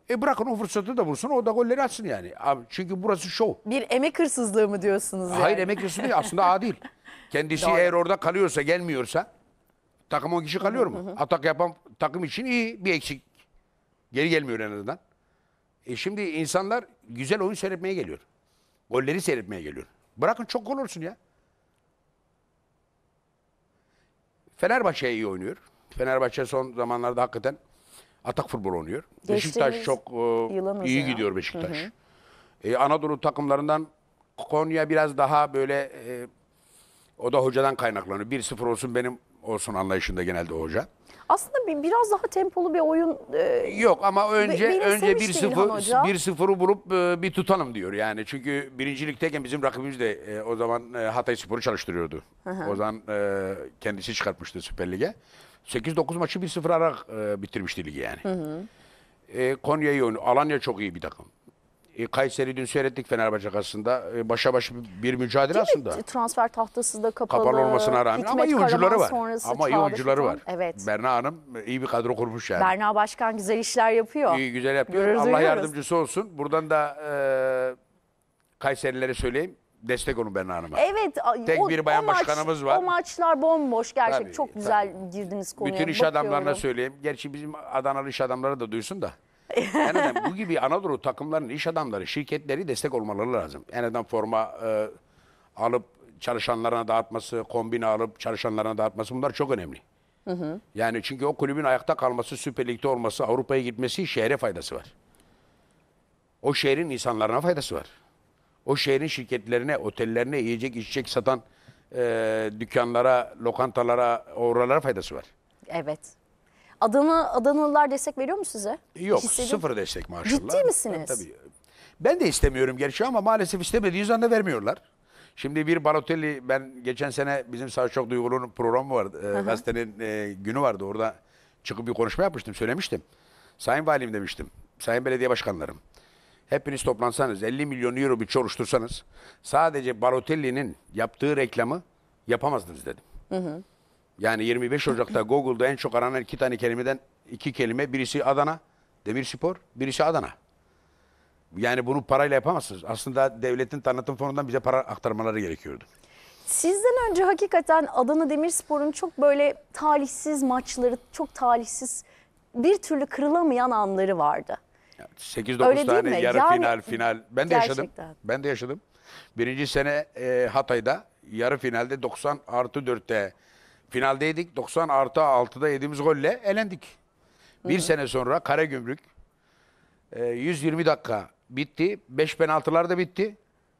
E bırakın o fırsatı da bulsun, o da golleri atsın yani. Abi çünkü burası şov. Bir emek hırsızlığı mı diyorsunuz yani? Hayır emek hırsızlığı aslında adil. *laughs* Kendisi Doğru. eğer orada kalıyorsa gelmiyorsa takım 10 kişi kalıyor mu? Hı hı. Atak yapan takım için iyi bir eksik. Geri gelmiyor en azından. E şimdi insanlar güzel oyun seyretmeye geliyor. Golleri seyretmeye geliyor. Bırakın çok gol olsun ya. Fenerbahçe iyi oynuyor. Fenerbahçe son zamanlarda hakikaten atak futbol oynuyor. Beşiktaş çok e, iyi ya. gidiyor Beşiktaş. Hı hı. E, Anadolu takımlarından Konya biraz daha böyle e, o da hocadan kaynaklanıyor. 1-0 olsun benim olsun anlayışında genelde hoca aslında biraz daha tempolu bir oyun. E, Yok ama önce önce benimsemişti 1-0 1-0'u bulup e, bir tutalım diyor yani. Çünkü birincilikteyken bizim rakibimiz de e, o zaman e, Hatay Spor'u çalıştırıyordu. O zaman kendisi çıkartmıştı Süper Lig'e. 8-9 maçı 1-0 alarak bitirmişti ligi yani. E, Konya'yı oynuyor. Alanya çok iyi bir takım. E, Kayseri dün seyrettik Fenerbahçe karşısında. E, başa baş bir mücadele Değil aslında. Mi? Transfer tahtası da kapalı. Kapalı olmasına rağmen Hikmet ama iyi oyuncuları var. Ama iyi oyuncuları var. Evet. Berna Hanım e, iyi bir kadro kurmuş yani. Berna Başkan güzel işler yapıyor. İyi güzel yapıyor. Görürüz, Allah duyuyoruz. yardımcısı olsun. Buradan da e, Kayserilere söyleyeyim destek olun Berna Hanım'a. Evet. Tek o, bir bayan maç, başkanımız var. O maçlar bomboş. Gerçek tabii, çok güzel tabii. girdiniz konuya. Bütün iş Bakıyorum. adamlarına söyleyeyim. Gerçi bizim Adanalı iş adamları da duysun da. En Eneden *laughs* bu gibi Anadolu takımlarının iş adamları, şirketleri destek olmaları lazım. En Eneden forma e, alıp çalışanlarına dağıtması, kombine alıp çalışanlarına dağıtması bunlar çok önemli. Hı hı. Yani çünkü o kulübün ayakta kalması, Süper Lig'de olması, Avrupa'ya gitmesi şehre faydası var. O şehrin insanlarına faydası var. O şehrin şirketlerine, otellerine yiyecek içecek satan e, dükkanlara, lokantalara, oralara faydası var. Evet. Adana, Adanalılar destek veriyor mu size? Yok Hissedin. sıfır destek maşallah. Ciddi misiniz? Ben, tabii. Ben de istemiyorum gerçi ama maalesef istemediği anda vermiyorlar. Şimdi bir Balotelli ben geçen sene bizim Savaş Çok Duygulu'nun programı vardı. E, gazetenin e, günü vardı orada çıkıp bir konuşma yapmıştım söylemiştim. Sayın Valim demiştim. Sayın Belediye Başkanlarım. Hepiniz toplansanız 50 milyon euro bir çoruştursanız, sadece Balotelli'nin yaptığı reklamı yapamazdınız dedim. Hı hı. Yani 25 Ocak'ta Google'da en çok aranan iki tane kelimeden iki kelime. Birisi Adana, Demirspor, birisi Adana. Yani bunu parayla yapamazsınız. Aslında devletin tanıtım fonundan bize para aktarmaları gerekiyordu. Sizden önce hakikaten Adana Demirspor'un çok böyle talihsiz maçları, çok talihsiz bir türlü kırılamayan anları vardı. 8-9 tane yarı yani, final, final. Ben de gerçekten. yaşadım. Ben de yaşadım. Birinci sene e, Hatay'da yarı finalde 90 artı 4'te Finaldeydik 90 artı 6'da yediğimiz golle elendik. Bir Hı. sene sonra Karagümrük e, 120 dakika bitti. 5 penaltılar da bitti.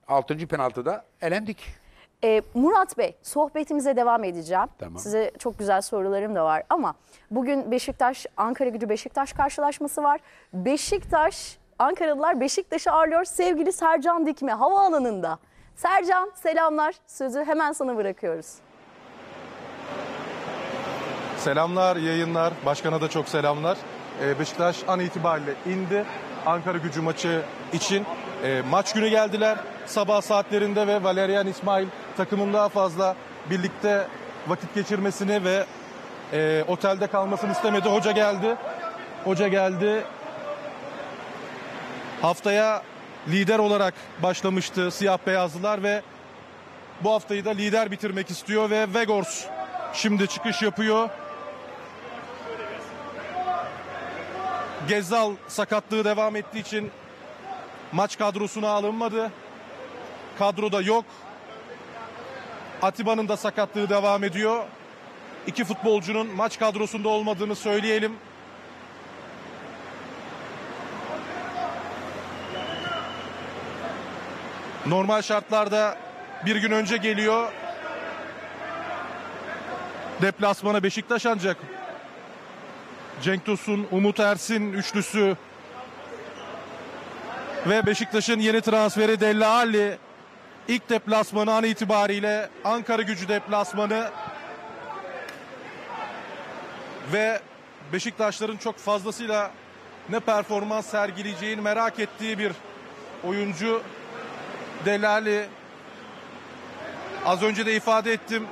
6. penaltıda elendik. Ee, Murat Bey sohbetimize devam edeceğim. Tamam. Size çok güzel sorularım da var ama bugün Beşiktaş Ankara Gücü Beşiktaş karşılaşması var. Beşiktaş Ankaralılar Beşiktaş'ı ağırlıyor sevgili Sercan Dikme havaalanında. Sercan selamlar sözü hemen sana bırakıyoruz. Selamlar, yayınlar. Başkana da çok selamlar. Ee, Beşiktaş an itibariyle indi. Ankara gücü maçı için ee, maç günü geldiler. Sabah saatlerinde ve Valerian İsmail takımın daha fazla birlikte vakit geçirmesini ve e, otelde kalmasını istemedi. Hoca geldi. Hoca geldi. Haftaya lider olarak başlamıştı siyah beyazlılar ve bu haftayı da lider bitirmek istiyor ve Vegors şimdi çıkış yapıyor. Gezal sakatlığı devam ettiği için maç kadrosuna alınmadı. Kadroda yok. Atiba'nın da sakatlığı devam ediyor. İki futbolcunun maç kadrosunda olmadığını söyleyelim. Normal şartlarda bir gün önce geliyor. Deplasmana Beşiktaş ancak Cenk Tosun, Umut Ersin üçlüsü ve Beşiktaş'ın yeni transferi Della Ali ilk deplasmanı an itibariyle Ankara gücü deplasmanı ve Beşiktaşların çok fazlasıyla ne performans sergileyeceğini merak ettiği bir oyuncu Delali az önce de ifade ettim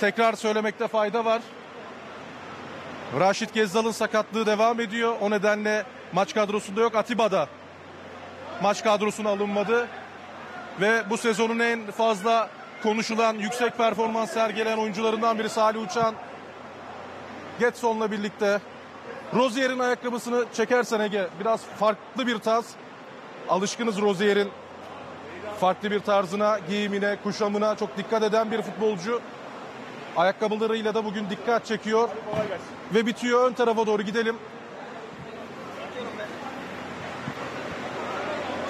tekrar söylemekte fayda var. Raşit Gezzal'ın sakatlığı devam ediyor. O nedenle maç kadrosunda yok. Atiba da maç kadrosuna alınmadı. Ve bu sezonun en fazla konuşulan, yüksek performans sergileyen oyuncularından biri Salih Uçan. Getson'la birlikte Rozier'in ayakkabısını çekersen Ege biraz farklı bir tarz. Alışkınız Rozier'in farklı bir tarzına, giyimine, kuşamına çok dikkat eden bir futbolcu. Ayakkabılarıyla da bugün dikkat çekiyor ve bitiyor. Ön tarafa doğru gidelim.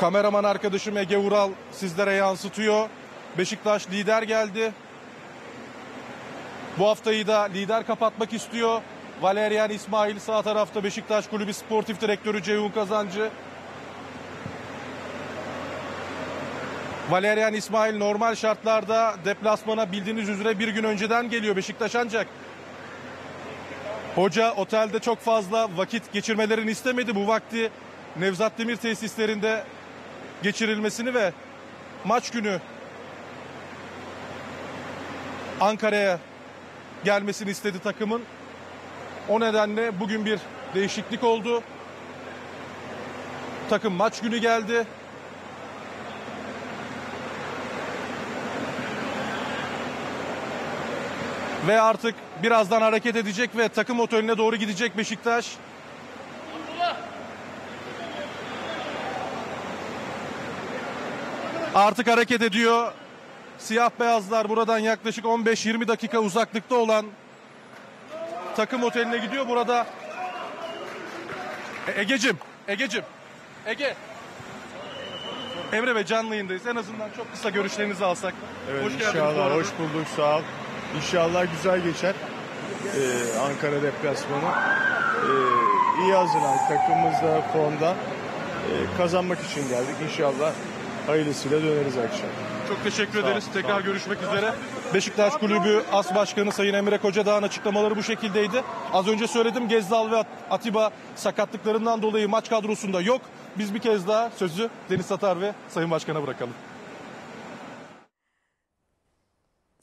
Kameraman arkadaşım Ege Ural sizlere yansıtıyor. Beşiktaş lider geldi. Bu haftayı da lider kapatmak istiyor. Valerian İsmail sağ tarafta Beşiktaş Kulübü Sportif Direktörü Ceyhun Kazancı. Valerian İsmail normal şartlarda deplasmana bildiğiniz üzere bir gün önceden geliyor Beşiktaş ancak Hoca otelde çok fazla vakit geçirmelerini istemedi. Bu vakti Nevzat Demir tesislerinde geçirilmesini ve maç günü Ankara'ya gelmesini istedi takımın. O nedenle bugün bir değişiklik oldu. Takım maç günü geldi. Ve artık birazdan hareket edecek ve takım oteline doğru gidecek Beşiktaş. Artık hareket ediyor. Siyah beyazlar buradan yaklaşık 15-20 dakika uzaklıkta olan takım oteline gidiyor. Burada e, Egecim, Egecim, Ege. Emre ve canlı yayındayız. En azından çok kısa görüşlerinizi alsak. Evet, Hoş geldiniz. Inşallah. Hoş bulduk. Sağ ol. İnşallah güzel geçer ee, Ankara deplasmanı. Ee, iyi hazırlan takımımız da formda. Ee, kazanmak için geldik. İnşallah hayırlısıyla döneriz akşam. Çok teşekkür sağ ederiz. Sağ Tekrar görüşmek sağ üzere. Beşiktaş Kulübü As Başkanı Sayın Emre Kocadağ'ın açıklamaları bu şekildeydi. Az önce söyledim Gezdal ve Atiba sakatlıklarından dolayı maç kadrosunda yok. Biz bir kez daha sözü Deniz Satar ve Sayın Başkan'a bırakalım.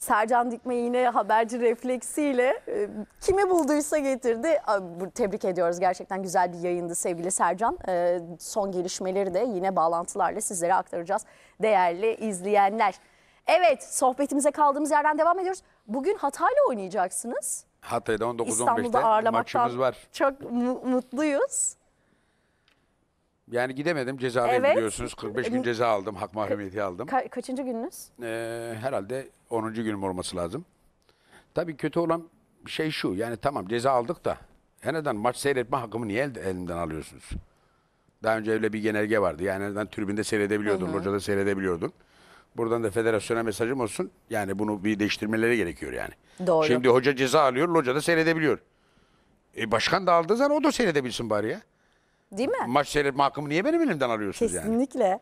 Sercan Dikme yine haberci refleksiyle e, kimi bulduysa getirdi. Tebrik ediyoruz gerçekten güzel bir yayındı sevgili Sercan. E, son gelişmeleri de yine bağlantılarla sizlere aktaracağız değerli izleyenler. Evet sohbetimize kaldığımız yerden devam ediyoruz. Bugün Hatay'la oynayacaksınız. Hatay'da 19-15'te maçımız var. Çok mutluyuz. Yani gidemedim cezaevine Evet. biliyorsunuz. 45 gün ceza aldım. Hak mahremiyeti aldım. Ka- kaçıncı gününüz? Ee, herhalde 10. günüm olması lazım. Tabii kötü olan şey şu. Yani tamam ceza aldık da neden maç seyretme hakkımı niye elde- elimden alıyorsunuz? Daha önce öyle bir genelge vardı. Yani neden azından tribünde seyredebiliyordun, hocada seyredebiliyordun. Buradan da federasyona mesajım olsun. Yani bunu bir değiştirmeleri gerekiyor yani. Doğru. Şimdi hoca ceza alıyor, hocada seyredebiliyor. E başkan da aldığı zaman o da seyredebilsin bari ya. Değil mi? Maç seyretme hakkımı niye benim elimden alıyorsunuz yani? Kesinlikle.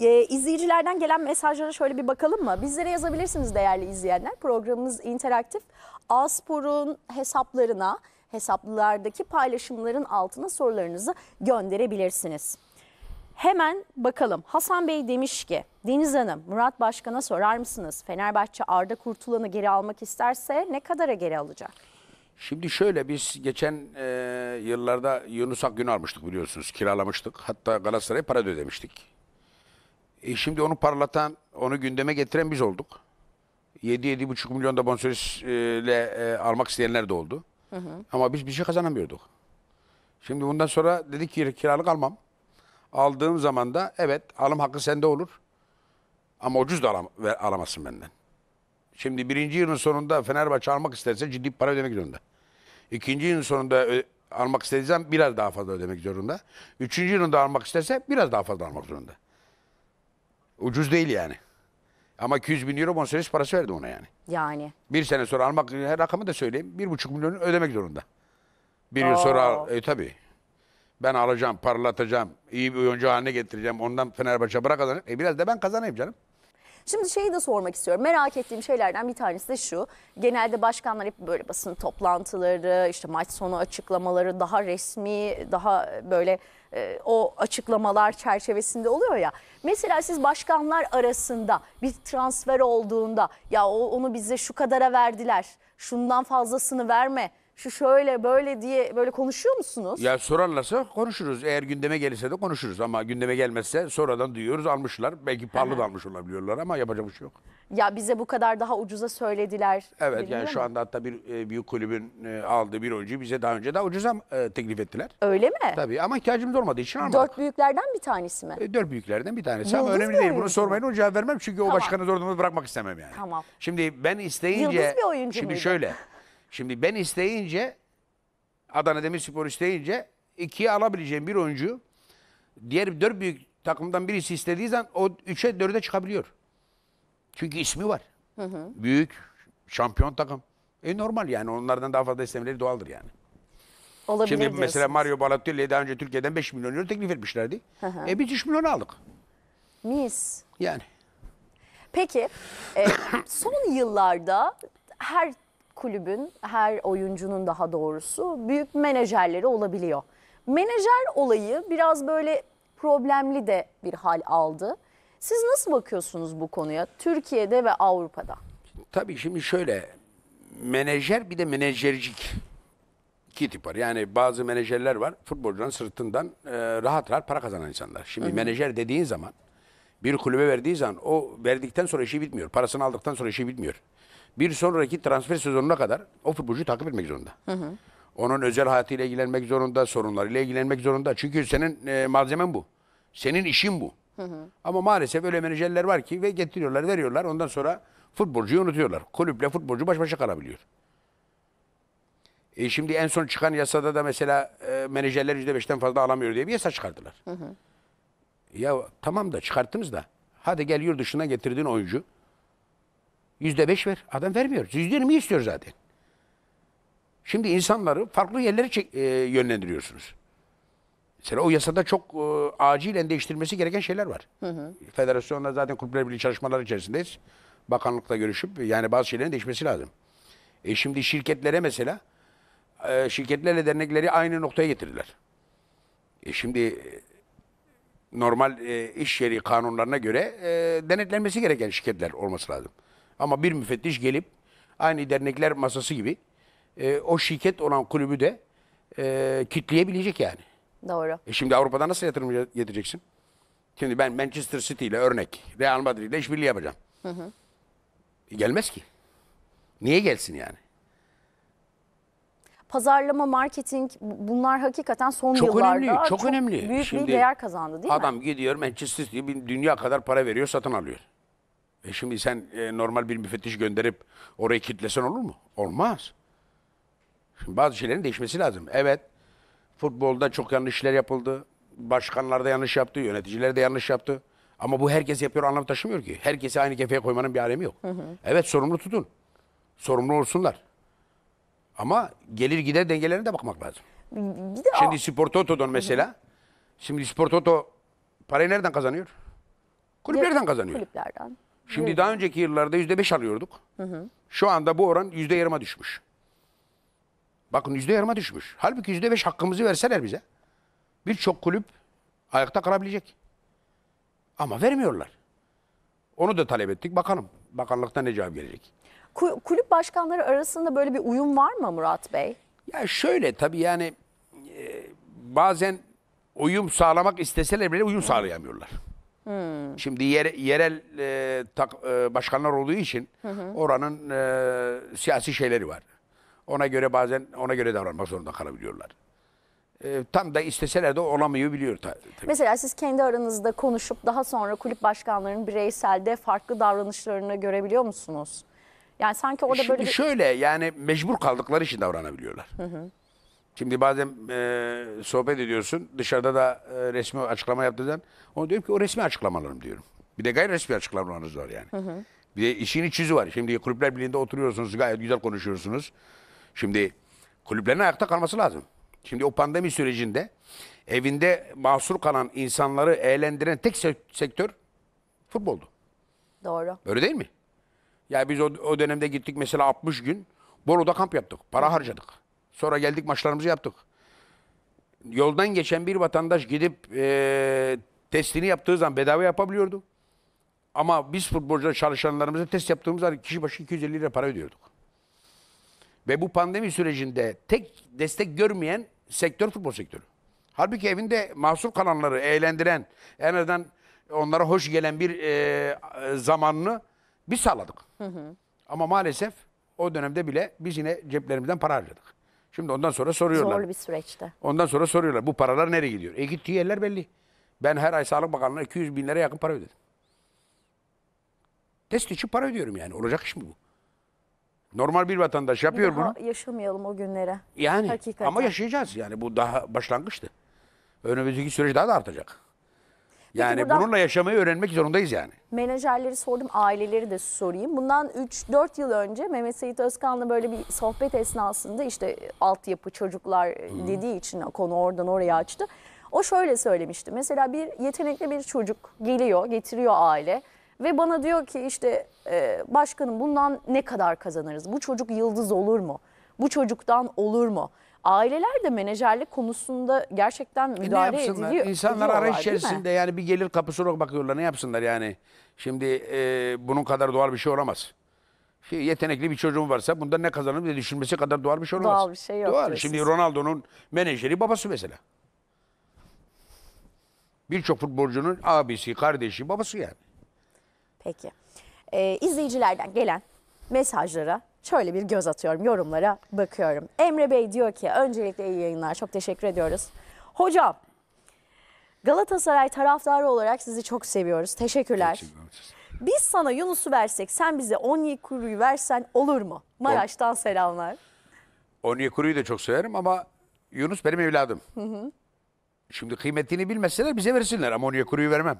Ee, izleyicilerden gelen mesajlara şöyle bir bakalım mı? Bizlere yazabilirsiniz değerli izleyenler. Programımız interaktif. Aspor'un hesaplarına, hesaplardaki paylaşımların altına sorularınızı gönderebilirsiniz. Hemen bakalım. Hasan Bey demiş ki Deniz Hanım Murat Başkan'a sorar mısınız? Fenerbahçe Arda Kurtulan'ı geri almak isterse ne kadara geri alacak? Şimdi şöyle biz geçen e, yıllarda Yunus Akgün almıştık biliyorsunuz. Kiralamıştık. Hatta Galatasaray'a para da ödemiştik. E, şimdi onu parlatan, onu gündeme getiren biz olduk. 7-7,5 milyon da bonservisle e, almak isteyenler de oldu. Hı hı. Ama biz bir şey kazanamıyorduk. Şimdi bundan sonra dedik ki kiralık almam. Aldığım zaman da evet alım hakkı sende olur. Ama ucuz da alam, alamazsın benden. Şimdi birinci yılın sonunda Fenerbahçe almak isterse ciddi para ödemek zorunda. İkinci yılın sonunda e, almak istediğinden biraz daha fazla ödemek zorunda. Üçüncü yılında almak isterse biraz daha fazla almak zorunda. Ucuz değil yani. Ama 200 bin euro bonservis parası verdi ona yani. Yani. Bir sene sonra almak, her rakamı da söyleyeyim, bir buçuk milyonu ödemek zorunda. Bir Oo. yıl sonra, al, e, tabii. Ben alacağım, parlatacağım, iyi bir oyuncu haline getireceğim, ondan Fenerbahçe bırak kazanır. E biraz da ben kazanayım canım. Şimdi şeyi de sormak istiyorum. Merak ettiğim şeylerden bir tanesi de şu. Genelde başkanlar hep böyle basın toplantıları, işte maç sonu açıklamaları daha resmi, daha böyle e, o açıklamalar çerçevesinde oluyor ya. Mesela siz başkanlar arasında bir transfer olduğunda ya onu bize şu kadara verdiler, şundan fazlasını verme şu şöyle böyle diye böyle konuşuyor musunuz? Ya sorarlarsa konuşuruz. Eğer gündeme gelirse de konuşuruz ama gündeme gelmezse sonradan duyuyoruz almışlar. Belki parlı da almış olabiliyorlar ama yapacak bir şey yok. Ya bize bu kadar daha ucuza söylediler. Evet deniliyor yani şu anda hatta bir e, büyük kulübün e, aldığı bir oyuncuyu bize daha önce daha ucuza e, teklif ettiler. Öyle mi? Tabii ama ihtiyacımız olmadığı için almadık. Dört büyüklerden bir tanesi mi? E, dört büyüklerden bir tanesi ama önemli değil. Bunu sormayın o cevap vermem çünkü Tamam. o başkanı zorunda bırakmak istemem yani. Tamam. Şimdi ben isteyince... Yıldız bir oyuncu Şimdi muydu? şöyle. Şimdi ben isteyince Adana Demirspor isteyince ikiye alabileceğim bir oyuncu diğer dört büyük takımdan birisi istediği zaman o üçe dörde çıkabiliyor. Çünkü ismi var. Hı hı. Büyük şampiyon takım. E normal yani onlardan daha fazla istemeleri doğaldır yani. Olabilir Şimdi diyorsunuz. mesela Mario Balotelli'ye daha önce Türkiye'den 5 milyon euro teklif etmişlerdi. Hı hı. E biz 3 milyon aldık. Mis. Yani. Peki e, *coughs* son yıllarda her kulübün, her oyuncunun daha doğrusu büyük menajerleri olabiliyor. Menajer olayı biraz böyle problemli de bir hal aldı. Siz nasıl bakıyorsunuz bu konuya Türkiye'de ve Avrupa'da? Tabii şimdi şöyle menajer bir de menajercik iki tip var. Yani bazı menajerler var futbolcunun sırtından e, rahat rahat para kazanan insanlar. Şimdi Hı -hı. menajer dediğin zaman bir kulübe verdiği zaman o verdikten sonra işi bitmiyor. Parasını aldıktan sonra işi bitmiyor bir sonraki transfer sezonuna kadar o futbolcu takip etmek zorunda. Hı hı. Onun özel hayatıyla ilgilenmek zorunda, sorunlarıyla ilgilenmek zorunda. Çünkü senin e, malzemen bu. Senin işin bu. Hı hı. Ama maalesef öyle menajerler var ki ve getiriyorlar, veriyorlar. Ondan sonra futbolcuyu unutuyorlar. Kulüple futbolcu baş başa kalabiliyor. E şimdi en son çıkan yasada da mesela e, menajerler %5'ten fazla alamıyor diye bir yasa çıkardılar. Hı hı. Ya tamam da çıkarttınız da. Hadi gel yurt dışına getirdiğin oyuncu. Yüzde beş ver. Adam vermiyor. Yüzde yirmi istiyor zaten. Şimdi insanları farklı yerlere çek, e, yönlendiriyorsunuz. Mesela o yasada çok e, acilen değiştirmesi gereken şeyler var. Hı hı. Federasyonla zaten kulüpler birliği çalışmaları içerisindeyiz. Bakanlıkla görüşüp yani bazı şeylerin değişmesi lazım. E şimdi şirketlere mesela e, şirketlerle dernekleri aynı noktaya getirdiler. E şimdi normal e, iş yeri kanunlarına göre e, denetlenmesi gereken şirketler olması lazım. Ama bir müfettiş gelip aynı dernekler masası gibi e, o şirket olan kulübü de e, kitleyebilecek yani. Doğru. E şimdi Avrupa'da nasıl yatırım getireceksin? Şimdi ben Manchester City ile örnek Real Madrid ile işbirliği yapacağım. Hı hı. E gelmez ki. Niye gelsin yani? Pazarlama, marketing bunlar hakikaten son çok yıllarda önemli, çok, çok önemli. büyük Şimdi bir değer kazandı değil adam mi? Adam gidiyor Manchester City'ye dünya kadar para veriyor satın alıyor. E şimdi sen e, normal bir müfettiş gönderip orayı kitlesen olur mu? Olmaz. Şimdi bazı şeylerin değişmesi lazım. Evet, futbolda çok yanlış işler yapıldı. Başkanlar da yanlış yaptı, yöneticiler de yanlış yaptı. Ama bu herkes yapıyor anlam taşımıyor ki. Herkesi aynı kefeye koymanın bir alemi yok. Hı hı. Evet sorumlu tutun. Sorumlu olsunlar. Ama gelir gider dengelerine de bakmak lazım. Bir de Şimdi Spor Toto'dan mesela. Hı hı. Şimdi Spor Toto parayı nereden kazanıyor? Kulüplerden kazanıyor. Kulüplerden. Şimdi daha önceki yıllarda yüzde beş alıyorduk. Şu anda bu oran yüzde %20'a düşmüş. Bakın yüzde %20'a düşmüş. Halbuki yüzde beş hakkımızı verseler bize birçok kulüp ayakta kalabilecek. Ama vermiyorlar. Onu da talep ettik. Bakalım bakanlıktan ne cevap gelecek. Kulüp başkanları arasında böyle bir uyum var mı Murat Bey? Ya şöyle tabii yani e, bazen uyum sağlamak isteseler bile uyum sağlayamıyorlar. Hmm. Şimdi yere, yerel e, tak, e, başkanlar olduğu için hı hı. oranın e, siyasi şeyleri var. Ona göre bazen ona göre davranmak zorunda kalabiliyorlar. E, tam da isteseler de olamıyor biliyor tabii. Mesela siz kendi aranızda konuşup daha sonra kulüp başkanlarının bireyselde farklı davranışlarını görebiliyor musunuz? Yani sanki orada Şimdi böyle şimdi şöyle yani mecbur kaldıkları için davranabiliyorlar. Hı hı. Şimdi bazen e, sohbet ediyorsun. Dışarıda da e, resmi açıklama yaptığından. onu diyorum ki o resmi açıklamalarım diyorum. Bir de gayri resmi açıklamalarınız var yani. Hı hı. Bir de işin içi var. Şimdi kulüpler birliğinde oturuyorsunuz. Gayet güzel konuşuyorsunuz. Şimdi kulüplerin ayakta kalması lazım. Şimdi o pandemi sürecinde evinde mahsur kalan insanları eğlendiren tek sektör futboldu. Doğru. Öyle değil mi? Ya biz o, o dönemde gittik mesela 60 gün Bolu'da kamp yaptık. Para harcadık. Sonra geldik maçlarımızı yaptık. Yoldan geçen bir vatandaş gidip e, testini yaptığı zaman bedava yapabiliyordu. Ama biz futbolcular çalışanlarımıza test yaptığımız zaman kişi başı 250 lira para ödüyorduk. Ve bu pandemi sürecinde tek destek görmeyen sektör futbol sektörü. Halbuki evinde mahsur kalanları eğlendiren, en azından onlara hoş gelen bir e, zamanını biz sağladık. Hı hı. Ama maalesef o dönemde bile biz yine ceplerimizden para harcadık. Şimdi ondan sonra soruyorlar. Zor bir süreçte. Ondan sonra soruyorlar. Bu paralar nereye gidiyor? E gittiği yerler belli. Ben her ay Sağlık Bakanlığı'na 200 bin lira yakın para ödedim. Test için para ödüyorum yani. Olacak iş mi bu? Normal bir vatandaş yapıyor bir bunu. yaşamayalım o günlere. Yani Hakikaten. ama yaşayacağız. Yani bu daha başlangıçtı. Önümüzdeki süreç daha da artacak. Yani bununla yaşamayı öğrenmek zorundayız yani. Menajerleri sordum, aileleri de sorayım. Bundan 3-4 yıl önce Mehmet Seyit Özkan'la böyle bir sohbet esnasında işte altyapı çocuklar dediği için konu oradan oraya açtı. O şöyle söylemişti. Mesela bir yetenekli bir çocuk geliyor, getiriyor aile ve bana diyor ki işte e, başkanım bundan ne kadar kazanırız? Bu çocuk yıldız olur mu? Bu çocuktan olur mu? aileler de menajerlik konusunda gerçekten e müdahale ne ediliyor. İnsanlar ediyorlar, arayış içerisinde yani bir gelir kapısı yok bakıyorlar ne yapsınlar yani. Şimdi e, bunun kadar doğal bir şey olamaz. Şey, yetenekli bir çocuğum varsa bundan ne kazanır diye düşünmesi kadar doğal bir şey olamaz. Doğal bir şey yok. Doğal. Şimdi Ronaldo'nun menajeri babası mesela. Birçok futbolcunun abisi, kardeşi, babası yani. Peki. Ee, izleyicilerden gelen mesajlara şöyle bir göz atıyorum, yorumlara bakıyorum. Emre Bey diyor ki, öncelikle iyi yayınlar, çok teşekkür ediyoruz. Hocam, Galatasaray taraftarı olarak sizi çok seviyoruz. Teşekkürler. Biz sana Yunus'u versek, sen bize Onyekuru'yu versen olur mu? Maraş'tan selamlar. Onyekuru'yu da çok severim ama Yunus benim evladım. Hı hı. Şimdi kıymetini bilmeseler bize versinler. Amoniya kuruyu vermem.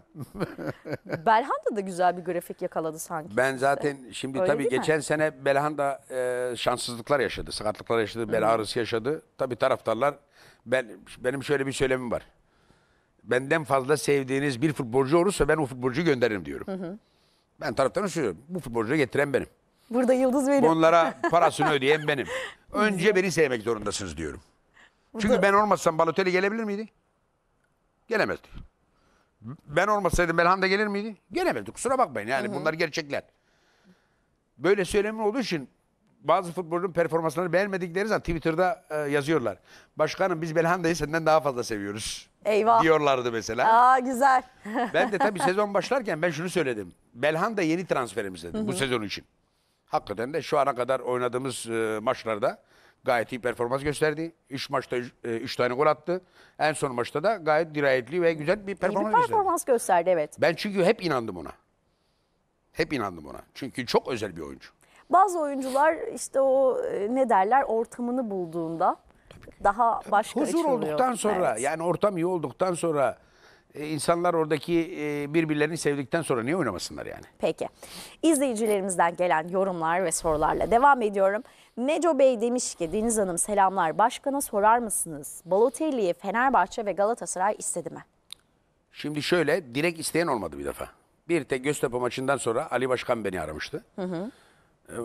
*laughs* Belhanda da güzel bir grafik yakaladı sanki. Ben bize. zaten şimdi Öyle tabii geçen mi? sene Belhanda e, şanssızlıklar yaşadı. Sakatlıklar yaşadı, bel ağrısı yaşadı. Tabii taraftarlar, ben, benim şöyle bir söylemim var. Benden fazla sevdiğiniz bir futbolcu olursa ben o futbolcuyu gönderirim diyorum. Hı hı. Ben taraftarını söylüyorum. Bu futbolcuyu getiren benim. Burada yıldız benim. Onlara parasını *laughs* ödeyen benim. Önce beni sevmek zorundasınız diyorum. Çünkü ben olmasam Balotelli gelebilir miydi? Gelemezdi. Ben olmasaydım Belhanda gelir miydi? Gelemezdi. Kusura bakmayın yani Hı-hı. bunlar gerçekler. Böyle söylemin olduğu için bazı futbolcunun performanslarını beğenmedikleri zaman Twitter'da e, yazıyorlar. Başkanım biz Belhanda'yı senden daha fazla seviyoruz. Eyvah. Diyorlardı mesela. Aa güzel. *laughs* ben de tabii sezon başlarken ben şunu söyledim. Belhanda yeni transferimiz dedim Hı-hı. bu sezon için. Hakikaten de şu ana kadar oynadığımız e, maçlarda gayet iyi performans gösterdi. 3 maçta 3 e, tane gol attı. En son maçta da gayet dirayetli ve güzel bir performans, iyi bir performans gösterdi. gösterdi. evet. Ben çünkü hep inandım ona. Hep inandım ona. Çünkü çok özel bir oyuncu. Bazı oyuncular işte o e, ne derler ortamını bulduğunda daha başka Huzur olduktan sonra evet. yani ortam iyi olduktan sonra e, insanlar oradaki birbirlerini sevdikten sonra niye oynamasınlar yani? Peki. İzleyicilerimizden gelen yorumlar ve sorularla devam ediyorum. Neco Bey demiş ki Deniz Hanım selamlar başkana sorar mısınız? Balotelli'yi Fenerbahçe ve Galatasaray istedi mi? Şimdi şöyle direkt isteyen olmadı bir defa. Bir tek Göztepe maçından sonra Ali Başkan beni aramıştı. Hı hı. Ee,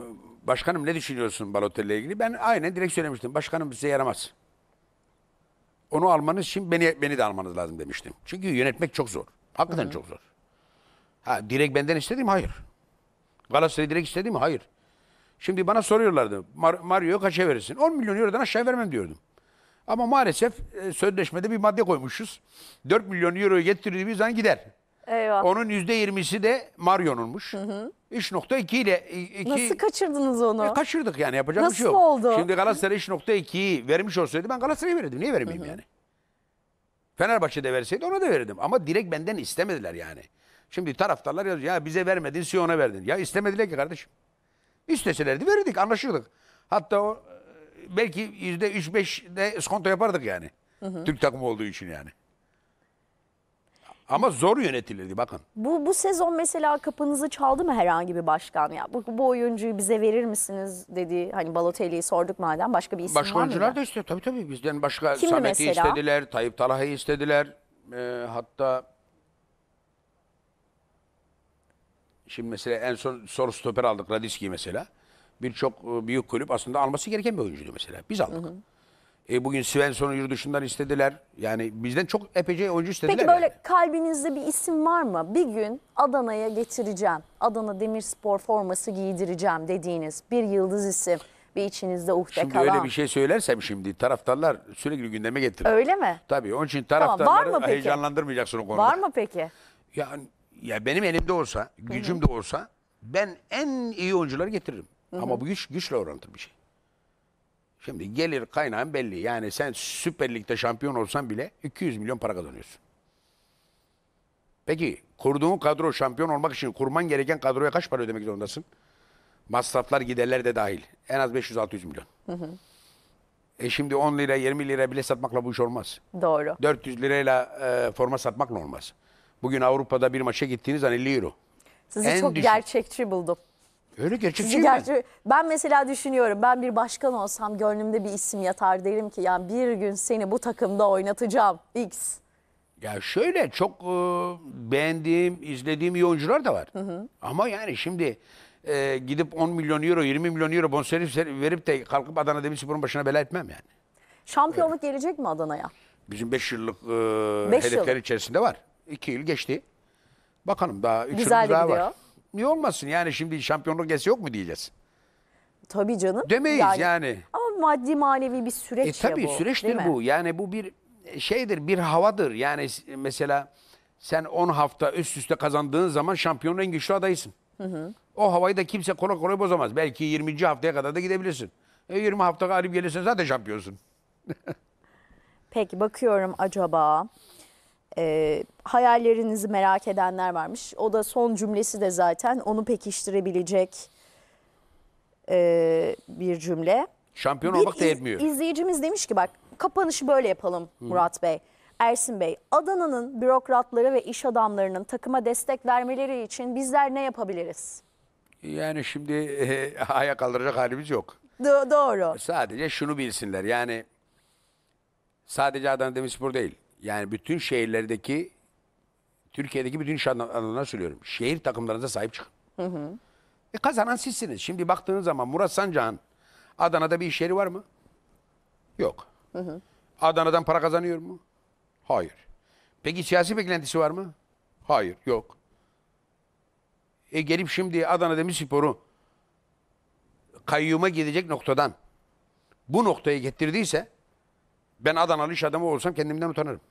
başkanım ne düşünüyorsun Balotelli ile ilgili? Ben aynen direkt söylemiştim. Başkanım bize yaramaz. Onu almanız için beni beni de almanız lazım demiştim. Çünkü yönetmek çok zor. Hakikaten hı hı. çok zor. Ha direkt benden istedim hayır. Galatasaray direkt istedi mi? Hayır. Şimdi bana soruyorlardı. Mar Mario'yu kaça verirsin? 10 milyon eurodan aşağı vermem diyordum. Ama maalesef e, sözleşmede bir madde koymuşuz. 4 milyon euroyu getirdiğimiz zaman gider. Eyvah. Onun %20'si de Mario'nunmuş. 3.2 ile... Iki, Nasıl kaçırdınız onu? E, kaçırdık yani yapacak Nasıl bir şey yok. oldu? Şimdi Galatasaray 3.2'yi vermiş olsaydı ben Galatasaray'a verirdim. Niye vermeyeyim Hı -hı. yani? Fenerbahçe'de verseydi ona da verirdim. Ama direkt benden istemediler yani. Şimdi taraftarlar yazıyor ya bize vermedin Siyon'a verdin. Ya istemediler ki kardeşim. İsteselerdi verirdik, anlaşırdık. Hatta o e, belki yüzde üç beş de skonto yapardık yani. Hı hı. Türk takımı olduğu için yani. Ama zor yönetilirdi bakın. Bu, bu sezon mesela kapınızı çaldı mı herhangi bir başkan? Ya bu, bu oyuncuyu bize verir misiniz dedi. Hani Balotelli'yi sorduk madem başka bir isim başka var mı? Başka oyuncular da istiyor tabii tabii bizden başka Kimdi Samet'i mesela? istediler, Tayyip Talaha'yı istediler. Ee, hatta Şimdi mesela en son soru stoper aldık Radiski mesela. Birçok e, büyük kulüp aslında alması gereken bir oyuncuydu mesela. Biz aldık. Hı hı. E bugün Svensson'u yurt dışından istediler. Yani bizden çok epeyce oyuncu istediler. Peki böyle yani. kalbinizde bir isim var mı? Bir gün Adana'ya getireceğim. Adana Demirspor forması giydireceğim dediğiniz bir yıldız isim. Bir içinizde uhde şimdi kalan. Şimdi öyle bir şey söylersem şimdi taraftarlar sürekli gündeme getirir. Öyle mi? Tabii onun için taraftarları tamam, heyecanlandırmayacaksın o konuda. Var mı peki? Yani ya benim elimde olsa, gücüm de olsa ben en iyi oyuncuları getiririm. Ama bu güç güçle orantılı bir şey. Şimdi gelir kaynağın belli. Yani sen Süper Lig'de şampiyon olsan bile 200 milyon para kazanıyorsun. Peki kurduğun kadro şampiyon olmak için kurman gereken kadroya kaç para ödemek zorundasın? Masraflar giderler de dahil. En az 500-600 milyon. E şimdi 10 lira 20 lira bile satmakla bu iş olmaz. Doğru. 400 lirayla e, forma satmakla olmaz. Bugün Avrupa'da bir maça gittiğiniz hani Liro. Sizi en çok düşük. gerçekçi buldum. Öyle gerçekçi mi? Gerçi, ben mesela düşünüyorum ben bir başkan olsam gönlümde bir isim yatar derim ki yani bir gün seni bu takımda oynatacağım X. Ya şöyle çok e, beğendiğim, izlediğim iyi oyuncular da var. Hı hı. Ama yani şimdi e, gidip 10 milyon euro, 20 milyon euro bonservis verip de kalkıp Adana Demirspor'un başına bela etmem yani. Şampiyonluk Öyle. gelecek mi Adana'ya? Bizim 5 yıllık e, beş hedefler yıl. içerisinde var. İki yıl geçti. Bakalım daha üç Güzel daha var. Niye olmasın yani şimdi şampiyonluk gelse yok mu diyeceğiz? Tabii canım. Demeyiz yani. Ama maddi manevi bir süreç E ya tabii bu. süreçtir bu. Yani bu bir şeydir, bir havadır. Yani mesela sen 10 hafta üst üste kazandığın zaman şampiyonun en güçlü adayısın. O havayı da kimse kolay kolay bozamaz. Belki 20. haftaya kadar da gidebilirsin. E 20 hafta galip gelirsen zaten şampiyonsun. *laughs* Peki bakıyorum acaba e, hayallerinizi merak edenler varmış. O da son cümlesi de zaten onu pekiştirebilecek e, bir cümle. Şampiyon olmak da etmiyor. İzleyicimiz demiş ki bak kapanışı böyle yapalım Murat Bey. Ersin Bey, Adana'nın bürokratları ve iş adamlarının takıma destek vermeleri için bizler ne yapabiliriz? Yani şimdi e, *laughs* ayağa kaldıracak halimiz yok. Do- doğru. Sadece şunu bilsinler yani sadece Adana Demirspor değil yani bütün şehirlerdeki Türkiye'deki bütün iş alanlarına söylüyorum. Şehir takımlarınıza sahip çıkın. Hı hı. E kazanan sizsiniz. Şimdi baktığınız zaman Murat Sancak'ın Adana'da bir iş yeri var mı? Yok. Hı hı. Adana'dan para kazanıyor mu? Hayır. Peki siyasi beklentisi var mı? Hayır, yok. E gelip şimdi Adana Demirspor'u kayyuma gidecek noktadan bu noktaya getirdiyse ben Adanalı iş adamı olsam kendimden utanırım.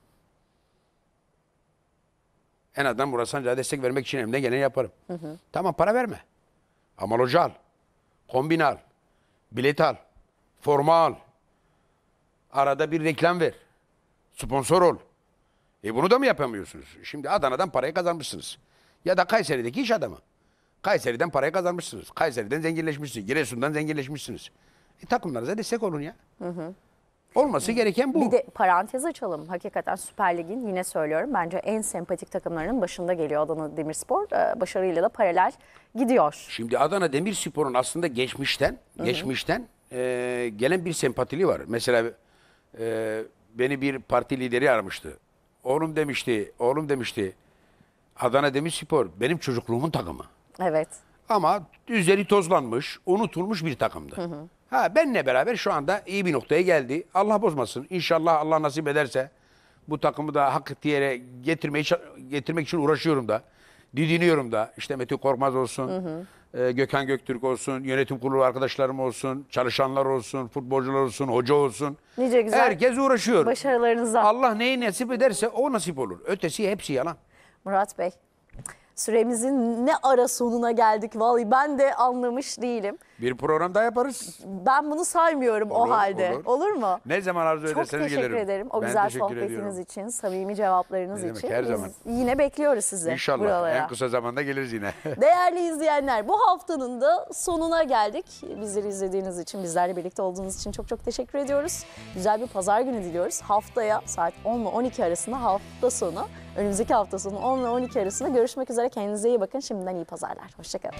En azından Murat Sancar'a destek vermek için elimden geleni yaparım. Hı hı. Tamam para verme. Ama loja al. Kombin al. Bilet al. Forma al. Arada bir reklam ver. Sponsor ol. E bunu da mı yapamıyorsunuz? Şimdi Adana'dan parayı kazanmışsınız. Ya da Kayseri'deki iş adamı. Kayseri'den parayı kazanmışsınız. Kayseri'den zenginleşmişsiniz. Giresun'dan zenginleşmişsiniz. E takımlarınıza destek olun ya. Hı hı. Olması gereken bu. Bir de parantez açalım. Hakikaten Süper Lig'in yine söylüyorum bence en sempatik takımlarının başında geliyor Adana Demirspor. Ee, başarıyla da paralel gidiyor. Şimdi Adana Demirspor'un aslında geçmişten Hı-hı. geçmişten e, gelen bir sempatili var. Mesela e, beni bir parti lideri aramıştı. Oğlum demişti, oğlum demişti. Adana Demirspor benim çocukluğumun takımı. Evet. Ama üzeri tozlanmış, unutulmuş bir takımdı. Hı hı. Ha benle beraber şu anda iyi bir noktaya geldi. Allah bozmasın. İnşallah Allah nasip ederse bu takımı da hak ettiği yere getirmeyi, getirmek için uğraşıyorum da. Didiniyorum da. İşte Metin Korkmaz olsun. Hı hı. E, Gökhan Göktürk olsun, yönetim kurulu arkadaşlarım olsun, çalışanlar olsun, futbolcular olsun, hoca olsun. Nice güzel. Herkes uğraşıyor. Başarılarınıza. Allah neyi nasip ederse o nasip olur. Ötesi hepsi yalan. Murat Bey, süremizin ne ara sonuna geldik. Vallahi ben de anlamış değilim. Bir program daha yaparız. Ben bunu saymıyorum Olur, o halde. olur. Olur, mu? Ne zaman arzu Çok ederseniz gelirim. teşekkür ederim o Ben güzel sohbetiniz ediyorum. için, samimi cevaplarınız Ne demek, için. her Biz zaman. yine bekliyoruz sizi İnşallah buralara. en kısa zamanda geliriz yine. *laughs* Değerli izleyenler bu haftanın da sonuna geldik. Bizleri izlediğiniz için, bizlerle birlikte olduğunuz için çok çok teşekkür ediyoruz. Güzel bir pazar günü diliyoruz. Haftaya saat 10 ile 12 arasında hafta sonu, önümüzdeki hafta sonu 10 ile 12 arasında görüşmek üzere. Kendinize iyi bakın. Şimdiden iyi pazarlar. Hoşçakalın.